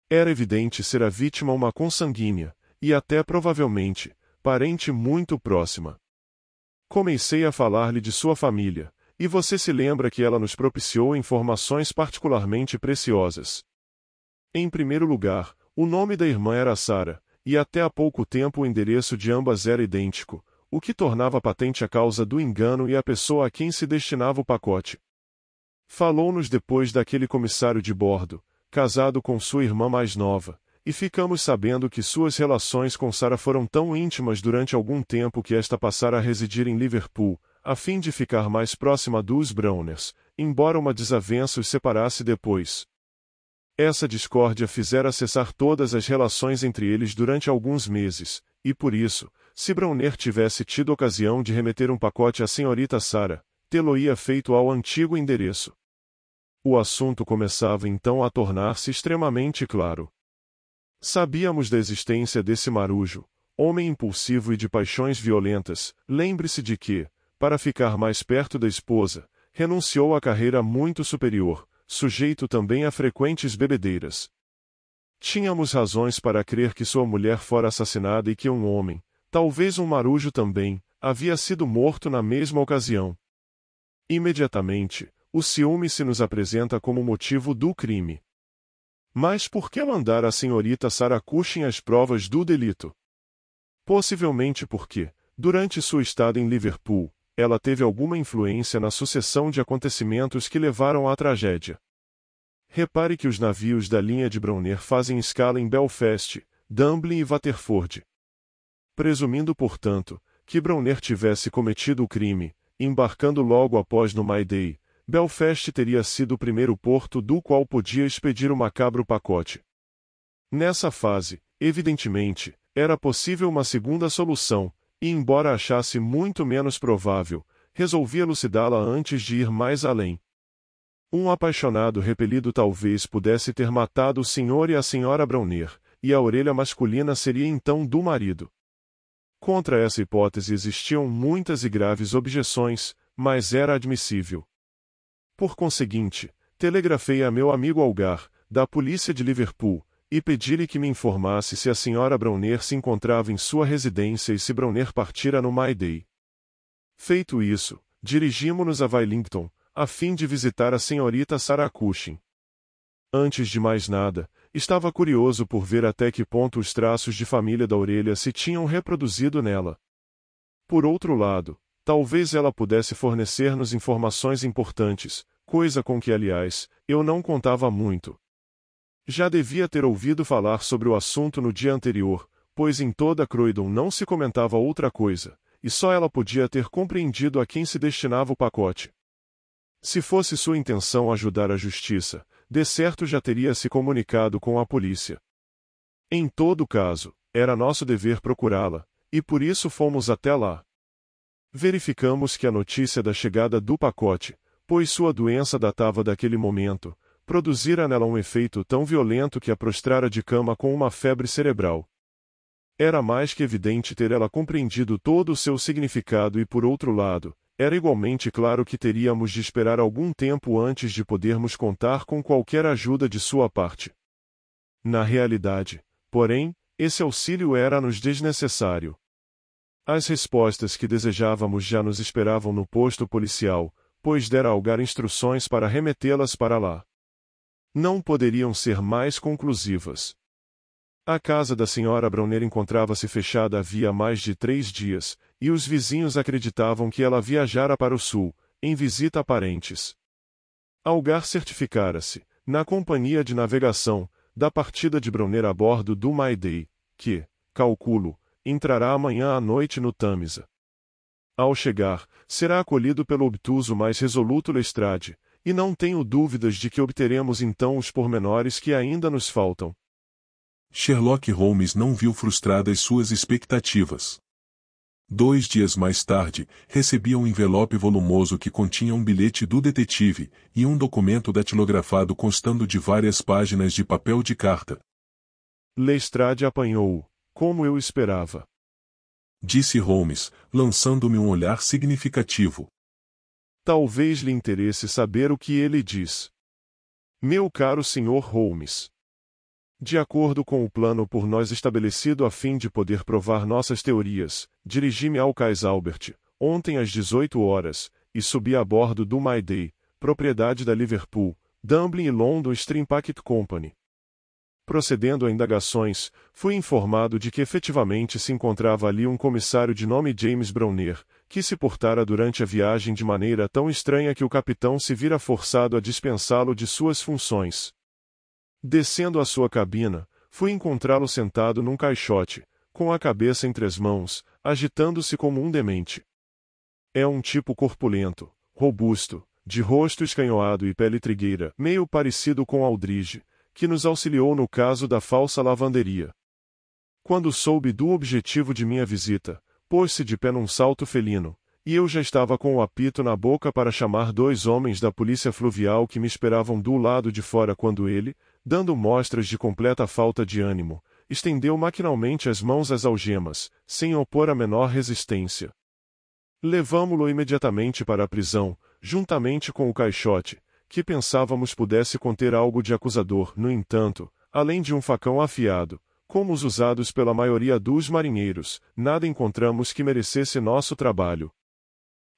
Era evidente ser a vítima uma consanguínea, e até provavelmente, parente muito próxima. Comecei a falar-lhe de sua família, e você se lembra que ela nos propiciou informações particularmente preciosas. Em primeiro lugar, o nome da irmã era Sara, e até há pouco tempo o endereço de ambas era idêntico, o que tornava patente a causa do engano e a pessoa a quem se destinava o pacote. Falou-nos depois daquele comissário de bordo, casado com sua irmã mais nova, e ficamos sabendo que suas relações com Sara foram tão íntimas durante algum tempo que esta passara a residir em Liverpool, a fim de ficar mais próxima dos Browners, embora uma desavença os separasse depois. Essa discórdia fizera cessar todas as relações entre eles durante alguns meses, e por isso, se Browner tivesse tido ocasião de remeter um pacote à senhorita Sara, tê-lo-ia feito ao antigo endereço. O assunto começava então a tornar-se extremamente claro. Sabíamos da existência desse marujo, homem impulsivo e de paixões violentas. Lembre-se de que, para ficar mais perto da esposa, renunciou à carreira muito superior, sujeito também a frequentes bebedeiras. Tínhamos razões para crer que sua mulher fora assassinada e que um homem, talvez um marujo também, havia sido morto na mesma ocasião. Imediatamente, o ciúme se nos apresenta como motivo do crime. Mas por que mandar a senhorita Sarah Cushing as provas do delito? Possivelmente porque, durante sua estada em Liverpool, ela teve alguma influência na sucessão de acontecimentos que levaram à tragédia. Repare que os navios da linha de Browner fazem escala em Belfast, Dublin e Waterford. Presumindo, portanto, que Browner tivesse cometido o crime, embarcando logo após no May Day, Belfast teria sido o primeiro porto do qual podia expedir o macabro pacote. Nessa fase, evidentemente, era possível uma segunda solução, e embora achasse muito menos provável, resolvi elucidá-la antes de ir mais além. Um apaixonado repelido talvez pudesse ter matado o senhor e a senhora Browner, e a orelha masculina seria então do marido. Contra essa hipótese existiam muitas e graves objeções, mas era admissível. Por conseguinte, telegrafei a meu amigo Algar, da polícia de Liverpool, e pedi-lhe que me informasse se a senhora Browner se encontrava em sua residência e se Browner partira no My Day. Feito isso, dirigimo-nos a Wellington, a fim de visitar a senhorita Sarah Cushing. Antes de mais nada, estava curioso por ver até que ponto os traços de família da orelha se tinham reproduzido nela. Por outro lado, talvez ela pudesse fornecer-nos informações importantes, coisa com que, aliás, eu não contava muito. Já devia ter ouvido falar sobre o assunto no dia anterior, pois em toda Croydon não se comentava outra coisa, e só ela podia ter compreendido a quem se destinava o pacote. Se fosse sua intenção ajudar a justiça, de certo já teria se comunicado com a polícia. Em todo caso, era nosso dever procurá-la, e por isso fomos até lá. Verificamos que a notícia da chegada do pacote, pois sua doença datava daquele momento, produzira nela um efeito tão violento que a prostrara de cama com uma febre cerebral. Era mais que evidente ter ela compreendido todo o seu significado e, por outro lado, era igualmente claro que teríamos de esperar algum tempo antes de podermos contar com qualquer ajuda de sua parte. Na realidade, porém, esse auxílio era-nos desnecessário. As respostas que desejávamos já nos esperavam no posto policial, pois dera Algar instruções para remetê-las para lá. Não poderiam ser mais conclusivas. A casa da senhora Browner encontrava-se fechada havia mais de três dias, e os vizinhos acreditavam que ela viajara para o sul, em visita a parentes. Algar certificara-se, na companhia de navegação, da partida de Browner a bordo do Maidei, que, calculo, entrará amanhã à noite no Tamisa. Ao chegar, será acolhido pelo obtuso mais resoluto Lestrade, e não tenho dúvidas de que obteremos então os pormenores que ainda nos faltam. Sherlock Holmes não viu frustradas suas expectativas. Dois dias mais tarde, recebia um envelope volumoso que continha um bilhete do detetive e um documento datilografado constando de várias páginas de papel de carta. Lestrade apanhou-o, como eu esperava disse Holmes, lançando-me um olhar significativo. Talvez lhe interesse saber o que ele diz. Meu caro Sr. Holmes. De acordo com o plano por nós estabelecido a fim de poder provar nossas teorias, dirigi-me ao Cais Albert, ontem às 18 horas, e subi a bordo do My Day, propriedade da Liverpool, Dublin e London Stream Packet Company procedendo a indagações, fui informado de que efetivamente se encontrava ali um comissário de nome James Browner, que se portara durante a viagem de maneira tão estranha que o capitão se vira forçado a dispensá-lo de suas funções. Descendo à sua cabina, fui encontrá-lo sentado num caixote, com a cabeça entre as mãos, agitando-se como um demente. É um tipo corpulento, robusto, de rosto escanhoado e pele trigueira, meio parecido com Aldrige, que nos auxiliou no caso da falsa lavanderia. Quando soube do objetivo de minha visita, pôs-se de pé num salto felino, e eu já estava com o apito na boca para chamar dois homens da polícia fluvial que me esperavam do lado de fora quando ele, dando mostras de completa falta de ânimo, estendeu maquinalmente as mãos às algemas, sem opor a menor resistência. Levámo-lo imediatamente para a prisão, juntamente com o caixote, que pensávamos pudesse conter algo de acusador, no entanto, além de um facão afiado, como os usados pela maioria dos marinheiros, nada encontramos que merecesse nosso trabalho.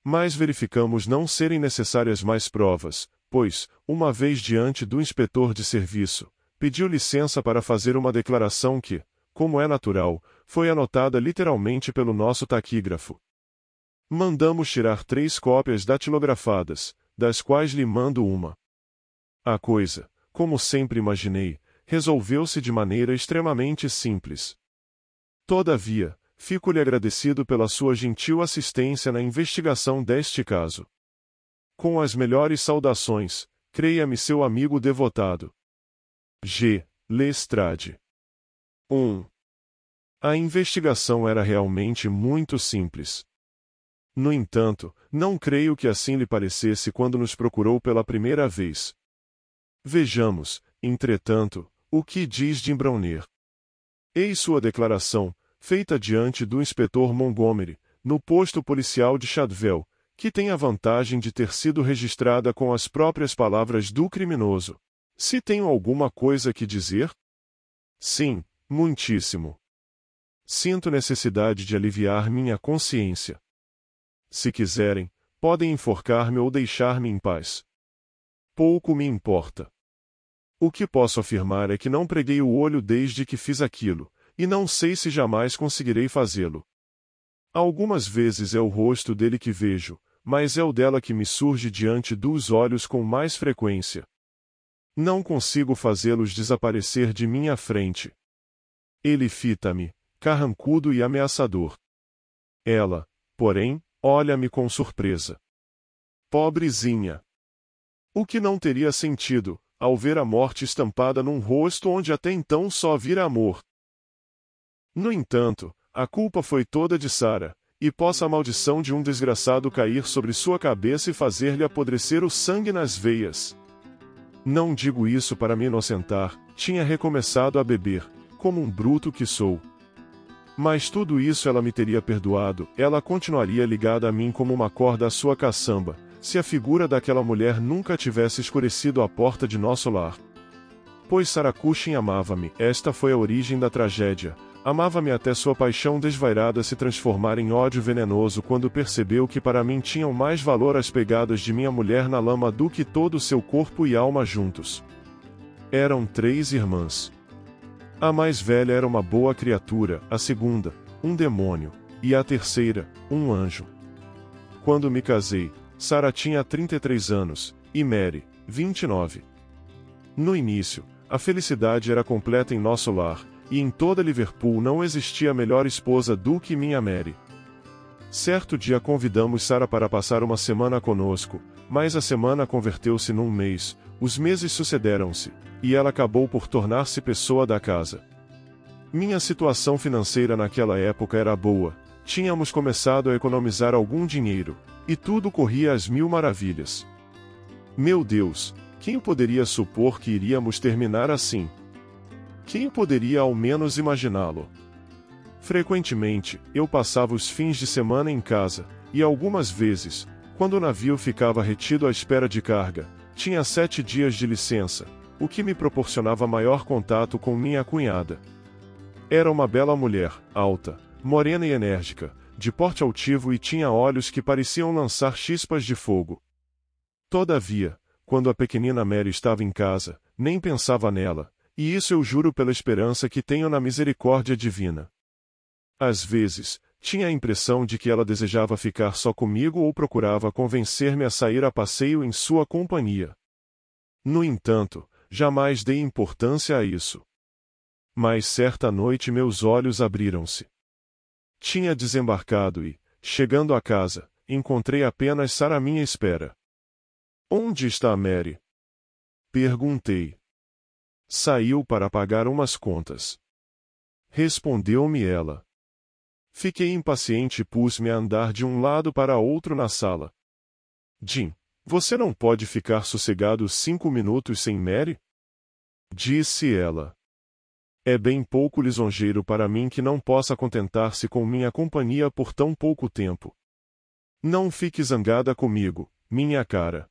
Mas verificamos não serem necessárias mais provas, pois, uma vez diante do inspetor de serviço, pediu licença para fazer uma declaração que, como é natural, foi anotada literalmente pelo nosso taquígrafo. Mandamos tirar três cópias datilografadas, das quais lhe mando uma. A coisa, como sempre imaginei, resolveu-se de maneira extremamente simples. Todavia, fico-lhe agradecido pela sua gentil assistência na investigação deste caso. Com as melhores saudações, creia-me seu amigo devotado. G. Lestrade 1. Um. A investigação era realmente muito simples. No entanto, não creio que assim lhe parecesse quando nos procurou pela primeira vez. Vejamos, entretanto, o que diz de Brownier. Eis sua declaração, feita diante do inspetor Montgomery, no posto policial de Chadwell, que tem a vantagem de ter sido registrada com as próprias palavras do criminoso. Se tenho alguma coisa que dizer? Sim, muitíssimo. Sinto necessidade de aliviar minha consciência se quiserem, podem enforcar-me ou deixar-me em paz. Pouco me importa. O que posso afirmar é que não preguei o olho desde que fiz aquilo, e não sei se jamais conseguirei fazê-lo. Algumas vezes é o rosto dele que vejo, mas é o dela que me surge diante dos olhos com mais frequência. Não consigo fazê-los desaparecer de minha frente. Ele fita-me, carrancudo e ameaçador. Ela, porém, olha-me com surpresa. Pobrezinha! O que não teria sentido, ao ver a morte estampada num rosto onde até então só vira amor. No entanto, a culpa foi toda de Sara, e possa a maldição de um desgraçado cair sobre sua cabeça e fazer-lhe apodrecer o sangue nas veias. Não digo isso para me inocentar, tinha recomeçado a beber, como um bruto que sou, mas tudo isso ela me teria perdoado, ela continuaria ligada a mim como uma corda à sua caçamba, se a figura daquela mulher nunca tivesse escurecido a porta de nosso lar. Pois Sarakushin amava-me, esta foi a origem da tragédia. Amava-me até sua paixão desvairada se transformar em ódio venenoso quando percebeu que para mim tinham mais valor as pegadas de minha mulher na lama do que todo seu corpo e alma juntos. Eram três irmãs. A mais velha era uma boa criatura, a segunda, um demônio, e a terceira, um anjo. Quando me casei, Sara tinha 33 anos e Mary, 29. No início, a felicidade era completa em nosso lar, e em toda Liverpool não existia melhor esposa do que minha Mary. Certo dia convidamos Sara para passar uma semana conosco, mas a semana converteu-se num mês, os meses sucederam-se, e ela acabou por tornar-se pessoa da casa. Minha situação financeira naquela época era boa, tínhamos começado a economizar algum dinheiro, e tudo corria às mil maravilhas. Meu Deus, quem poderia supor que iríamos terminar assim? Quem poderia ao menos imaginá-lo? Frequentemente, eu passava os fins de semana em casa, e algumas vezes, quando o navio ficava retido à espera de carga, tinha sete dias de licença, o que me proporcionava maior contato com minha cunhada. Era uma bela mulher, alta, morena e enérgica, de porte altivo e tinha olhos que pareciam lançar chispas de fogo. Todavia, quando a pequenina Mary estava em casa, nem pensava nela, e isso eu juro pela esperança que tenho na misericórdia divina. Às vezes, tinha a impressão de que ela desejava ficar só comigo ou procurava convencer-me a sair a passeio em sua companhia. No entanto, Jamais dei importância a isso. Mas certa noite meus olhos abriram-se. Tinha desembarcado e, chegando a casa, encontrei apenas Sara à minha espera. Onde está Mary? Perguntei. Saiu para pagar umas contas. Respondeu-me ela. Fiquei impaciente e pus-me a andar de um lado para outro na sala. Jim, você não pode ficar sossegado cinco minutos sem Mary? Disse ela. É bem pouco lisonjeiro para mim que não possa contentar-se com minha companhia por tão pouco tempo. Não fique zangada comigo, minha cara.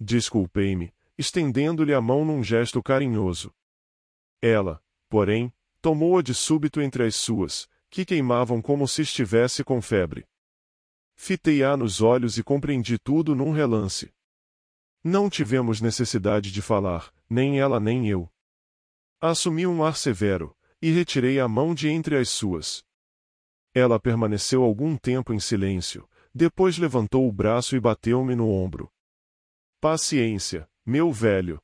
Desculpei-me, estendendo-lhe a mão num gesto carinhoso. Ela, porém, tomou-a de súbito entre as suas, que queimavam como se estivesse com febre. Fitei-a nos olhos e compreendi tudo num relance. Não tivemos necessidade de falar, nem ela nem eu. Assumi um ar severo, e retirei a mão de entre as suas. Ela permaneceu algum tempo em silêncio, depois levantou o braço e bateu-me no ombro. Paciência, meu velho.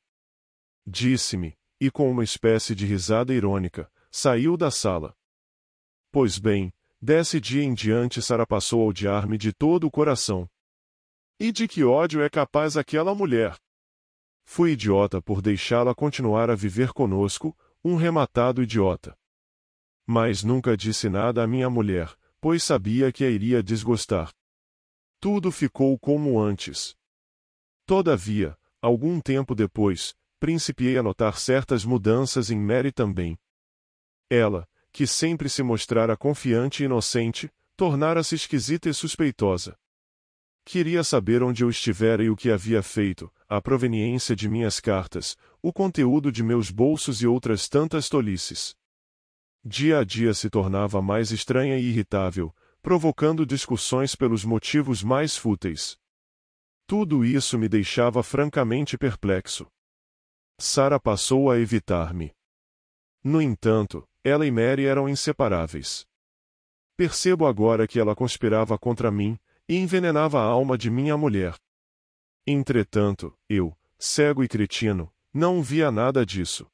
Disse-me, e com uma espécie de risada irônica, saiu da sala. Pois bem, Desse dia em diante Sara passou a odiar-me de todo o coração. E de que ódio é capaz aquela mulher? Fui idiota por deixá-la continuar a viver conosco, um rematado idiota. Mas nunca disse nada à minha mulher, pois sabia que a iria desgostar. Tudo ficou como antes. Todavia, algum tempo depois, principiei a notar certas mudanças em Mary também. Ela, que sempre se mostrara confiante e inocente, tornara-se esquisita e suspeitosa. Queria saber onde eu estivera e o que havia feito, a proveniência de minhas cartas, o conteúdo de meus bolsos e outras tantas tolices. Dia a dia se tornava mais estranha e irritável, provocando discussões pelos motivos mais fúteis. Tudo isso me deixava francamente perplexo. Sara passou a evitar-me. No entanto, ela e Mary eram inseparáveis. Percebo agora que ela conspirava contra mim, e envenenava a alma de minha mulher. Entretanto, eu, cego e cretino, não via nada disso.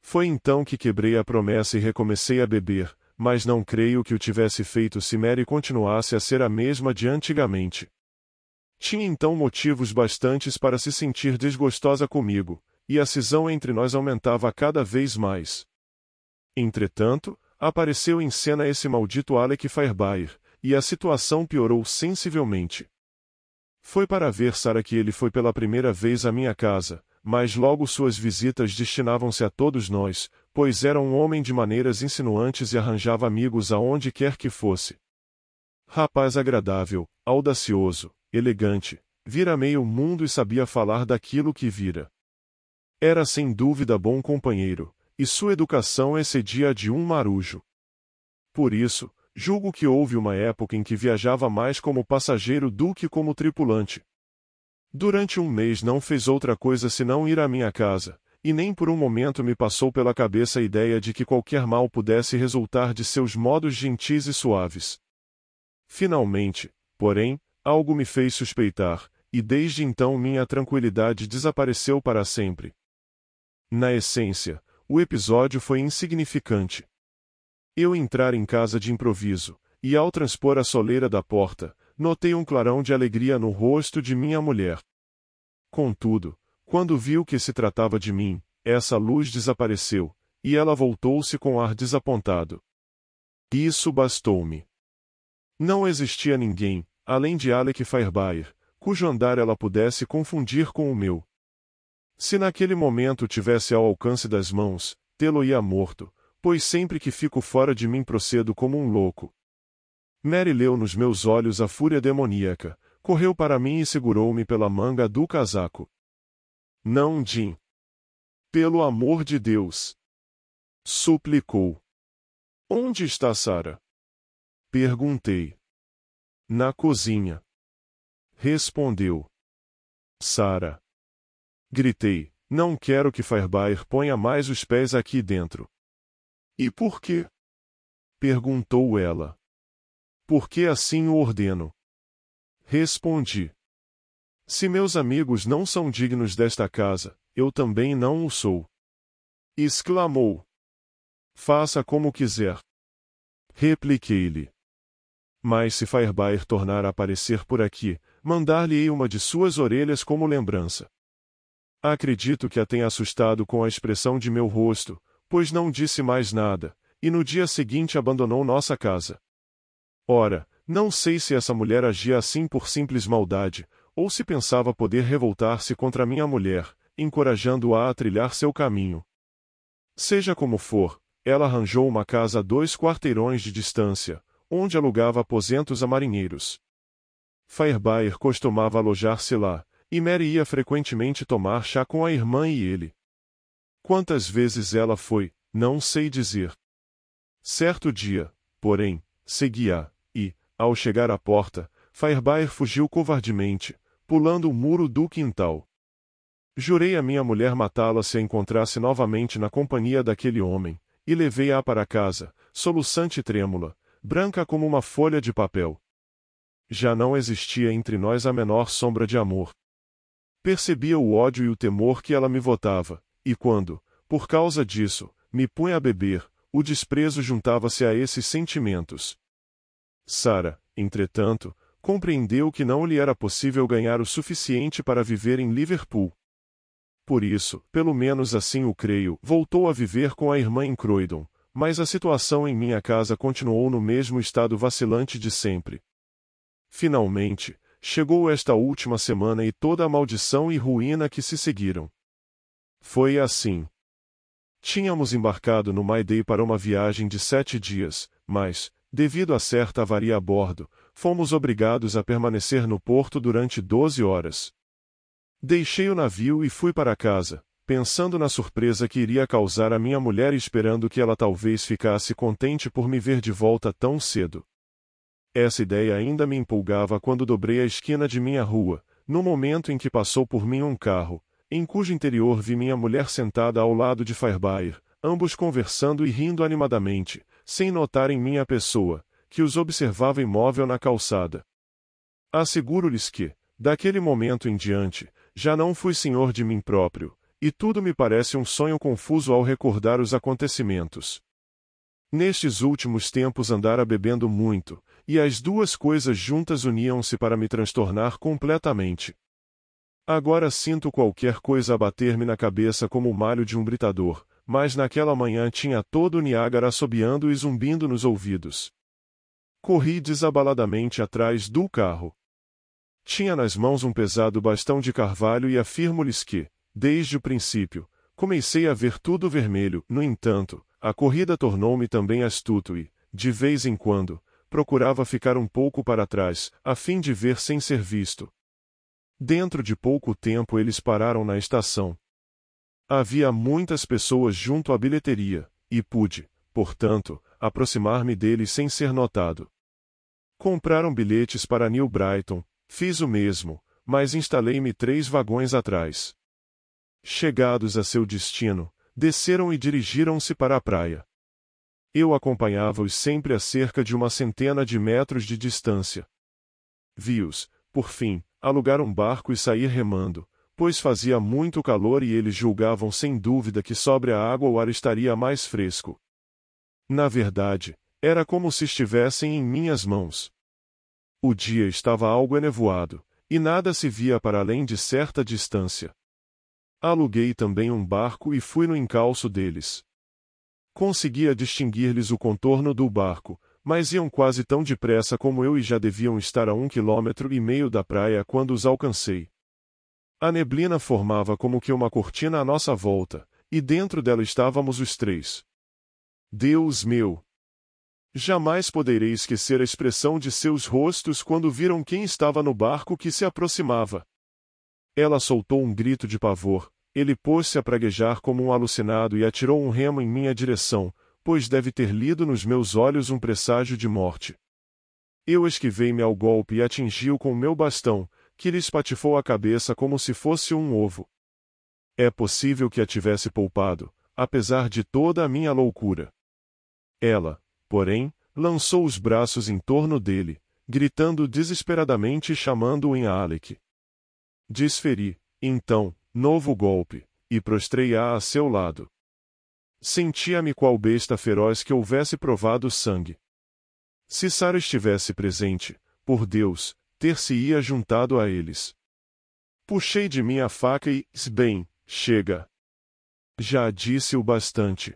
Foi então que quebrei a promessa e recomecei a beber, mas não creio que o tivesse feito se Mary continuasse a ser a mesma de antigamente. Tinha então motivos bastantes para se sentir desgostosa comigo, e a cisão entre nós aumentava cada vez mais. Entretanto, apareceu em cena esse maldito Alec Fairbair, e a situação piorou sensivelmente. Foi para ver Sara que ele foi pela primeira vez à minha casa, mas logo suas visitas destinavam-se a todos nós, pois era um homem de maneiras insinuantes e arranjava amigos aonde quer que fosse. Rapaz agradável, audacioso, elegante, vira meio mundo e sabia falar daquilo que vira. Era sem dúvida bom companheiro, e sua educação excedia a de um marujo. Por isso, julgo que houve uma época em que viajava mais como passageiro do que como tripulante. Durante um mês não fez outra coisa senão ir à minha casa, e nem por um momento me passou pela cabeça a ideia de que qualquer mal pudesse resultar de seus modos gentis e suaves. Finalmente, porém, algo me fez suspeitar, e desde então minha tranquilidade desapareceu para sempre. Na essência, o episódio foi insignificante. Eu entrar em casa de improviso, e ao transpor a soleira da porta, notei um clarão de alegria no rosto de minha mulher. Contudo, quando viu que se tratava de mim, essa luz desapareceu, e ela voltou-se com ar desapontado. Isso bastou-me. Não existia ninguém, além de Alec Fairbair, cujo andar ela pudesse confundir com o meu. Se naquele momento tivesse ao alcance das mãos, tê-lo-ia morto, pois sempre que fico fora de mim procedo como um louco. Mary leu nos meus olhos a fúria demoníaca, correu para mim e segurou-me pela manga do casaco. Não, Jim. Pelo amor de Deus! Suplicou. Onde está Sara? Perguntei. Na cozinha. Respondeu. Sara. Gritei, não quero que Firebuyer ponha mais os pés aqui dentro. E por quê? Perguntou ela. Porque assim o ordeno. Respondi. Se meus amigos não são dignos desta casa, eu também não o sou. Exclamou. Faça como quiser. Repliquei-lhe. Mas se Firebuyer tornar a aparecer por aqui, mandar-lhe-ei uma de suas orelhas como lembrança. Acredito que a tenha assustado com a expressão de meu rosto, pois não disse mais nada, e no dia seguinte abandonou nossa casa. Ora, não sei se essa mulher agia assim por simples maldade, ou se pensava poder revoltar-se contra minha mulher, encorajando-a a trilhar seu caminho. Seja como for, ela arranjou uma casa a dois quarteirões de distância, onde alugava aposentos a marinheiros. Firebuyer costumava alojar-se lá, e Mary ia frequentemente tomar chá com a irmã e ele. Quantas vezes ela foi, não sei dizer. Certo dia, porém, segui-a, e, ao chegar à porta, Fairbair fugiu covardemente, pulando o muro do quintal. Jurei a minha mulher matá-la se a encontrasse novamente na companhia daquele homem, e levei-a para casa, soluçante e trêmula, branca como uma folha de papel. Já não existia entre nós a menor sombra de amor. Percebia o ódio e o temor que ela me votava, e quando, por causa disso, me punha a beber, o desprezo juntava-se a esses sentimentos. Sara, entretanto, compreendeu que não lhe era possível ganhar o suficiente para viver em Liverpool. Por isso, pelo menos assim o creio, voltou a viver com a irmã em Croydon, mas a situação em minha casa continuou no mesmo estado vacilante de sempre. Finalmente, chegou esta última semana e toda a maldição e ruína que se seguiram. Foi assim. Tínhamos embarcado no Maidei para uma viagem de sete dias, mas, devido a certa avaria a bordo, fomos obrigados a permanecer no porto durante doze horas. Deixei o navio e fui para casa, pensando na surpresa que iria causar a minha mulher e esperando que ela talvez ficasse contente por me ver de volta tão cedo. Essa ideia ainda me empolgava quando dobrei a esquina de minha rua, no momento em que passou por mim um carro, em cujo interior vi minha mulher sentada ao lado de Firebuyer, ambos conversando e rindo animadamente, sem notar mim minha pessoa, que os observava imóvel na calçada. Asseguro-lhes que, daquele momento em diante, já não fui senhor de mim próprio, e tudo me parece um sonho confuso ao recordar os acontecimentos. Nestes últimos tempos andara bebendo muito, e as duas coisas juntas uniam-se para me transtornar completamente. Agora sinto qualquer coisa abater-me na cabeça como o malho de um britador, mas naquela manhã tinha todo o Niágara assobiando e zumbindo nos ouvidos. Corri desabaladamente atrás do carro. Tinha nas mãos um pesado bastão de carvalho e afirmo-lhes que, desde o princípio, comecei a ver tudo vermelho. No entanto, a corrida tornou-me também astuto e, de vez em quando, procurava ficar um pouco para trás, a fim de ver sem ser visto. Dentro de pouco tempo eles pararam na estação. Havia muitas pessoas junto à bilheteria, e pude, portanto, aproximar-me dele sem ser notado. Compraram bilhetes para New Brighton, fiz o mesmo, mas instalei-me três vagões atrás. Chegados a seu destino, desceram e dirigiram-se para a praia. Eu acompanhava-os sempre a cerca de uma centena de metros de distância. Vi-os, por fim, alugar um barco e sair remando, pois fazia muito calor e eles julgavam sem dúvida que sobre a água o ar estaria mais fresco. Na verdade, era como se estivessem em minhas mãos. O dia estava algo enevoado, e nada se via para além de certa distância. Aluguei também um barco e fui no encalço deles. Conseguia distinguir-lhes o contorno do barco, mas iam quase tão depressa como eu e já deviam estar a um quilômetro e meio da praia quando os alcancei. A neblina formava como que uma cortina à nossa volta, e dentro dela estávamos os três. Deus meu! Jamais poderei esquecer a expressão de seus rostos quando viram quem estava no barco que se aproximava. Ela soltou um grito de pavor, ele pôs-se a praguejar como um alucinado e atirou um remo em minha direção, pois deve ter lido nos meus olhos um presságio de morte. Eu esquivei-me ao golpe e atingi-o com meu bastão, que lhe espatifou a cabeça como se fosse um ovo. É possível que a tivesse poupado, apesar de toda a minha loucura. Ela, porém, lançou os braços em torno dele, gritando desesperadamente e chamando-o em Alec. Desferi, então, novo golpe, e prostrei-a a seu lado. Sentia-me qual besta feroz que houvesse provado sangue. Se Sara estivesse presente, por Deus, ter-se-ia juntado a eles. Puxei de mim a faca e, bem, chega. Já disse o bastante.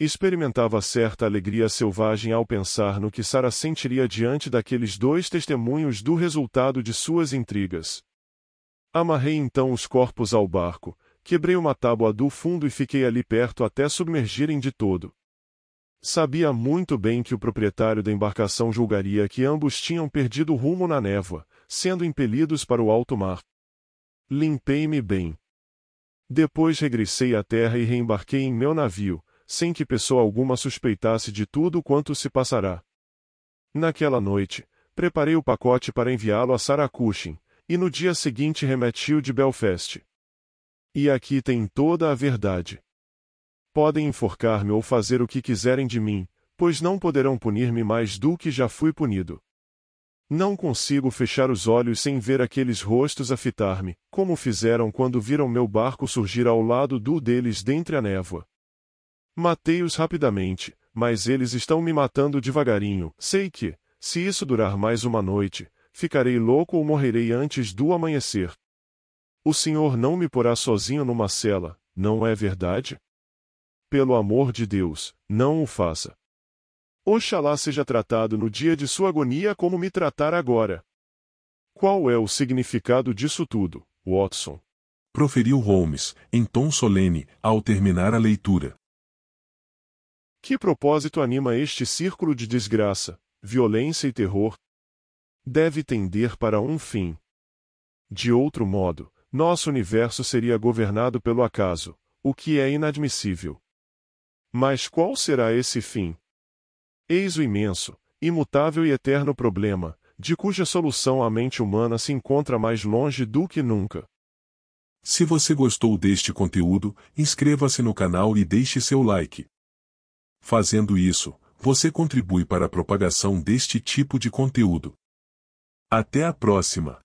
Experimentava certa alegria selvagem ao pensar no que Sara sentiria diante daqueles dois testemunhos do resultado de suas intrigas. Amarrei então os corpos ao barco, quebrei uma tábua do fundo e fiquei ali perto até submergirem de todo. Sabia muito bem que o proprietário da embarcação julgaria que ambos tinham perdido o rumo na névoa, sendo impelidos para o alto mar. Limpei-me bem. Depois regressei à terra e reembarquei em meu navio, sem que pessoa alguma suspeitasse de tudo quanto se passará. Naquela noite, preparei o pacote para enviá-lo a Saracuchin, e no dia seguinte remetiu de Belfast. E aqui tem toda a verdade. Podem enforcar-me ou fazer o que quiserem de mim, pois não poderão punir-me mais do que já fui punido. Não consigo fechar os olhos sem ver aqueles rostos a fitar-me, como fizeram quando viram meu barco surgir ao lado do deles dentre a névoa. Matei-os rapidamente, mas eles estão me matando devagarinho. Sei que, se isso durar mais uma noite, ficarei louco ou morrerei antes do amanhecer. O Senhor não me porá sozinho numa cela, não é verdade? Pelo amor de Deus, não o faça. Oxalá seja tratado no dia de sua agonia como me tratar agora. Qual é o significado disso tudo, Watson? Proferiu Holmes, em tom solene, ao terminar a leitura. Que propósito anima este círculo de desgraça, violência e terror, deve tender para um fim. De outro modo, nosso universo seria governado pelo acaso, o que é inadmissível. Mas qual será esse fim? Eis o imenso, imutável e eterno problema, de cuja solução a mente humana se encontra mais longe do que nunca. Se você gostou deste conteúdo, inscreva-se no canal e deixe seu like. Fazendo isso, você contribui para a propagação deste tipo de conteúdo. Até a próxima!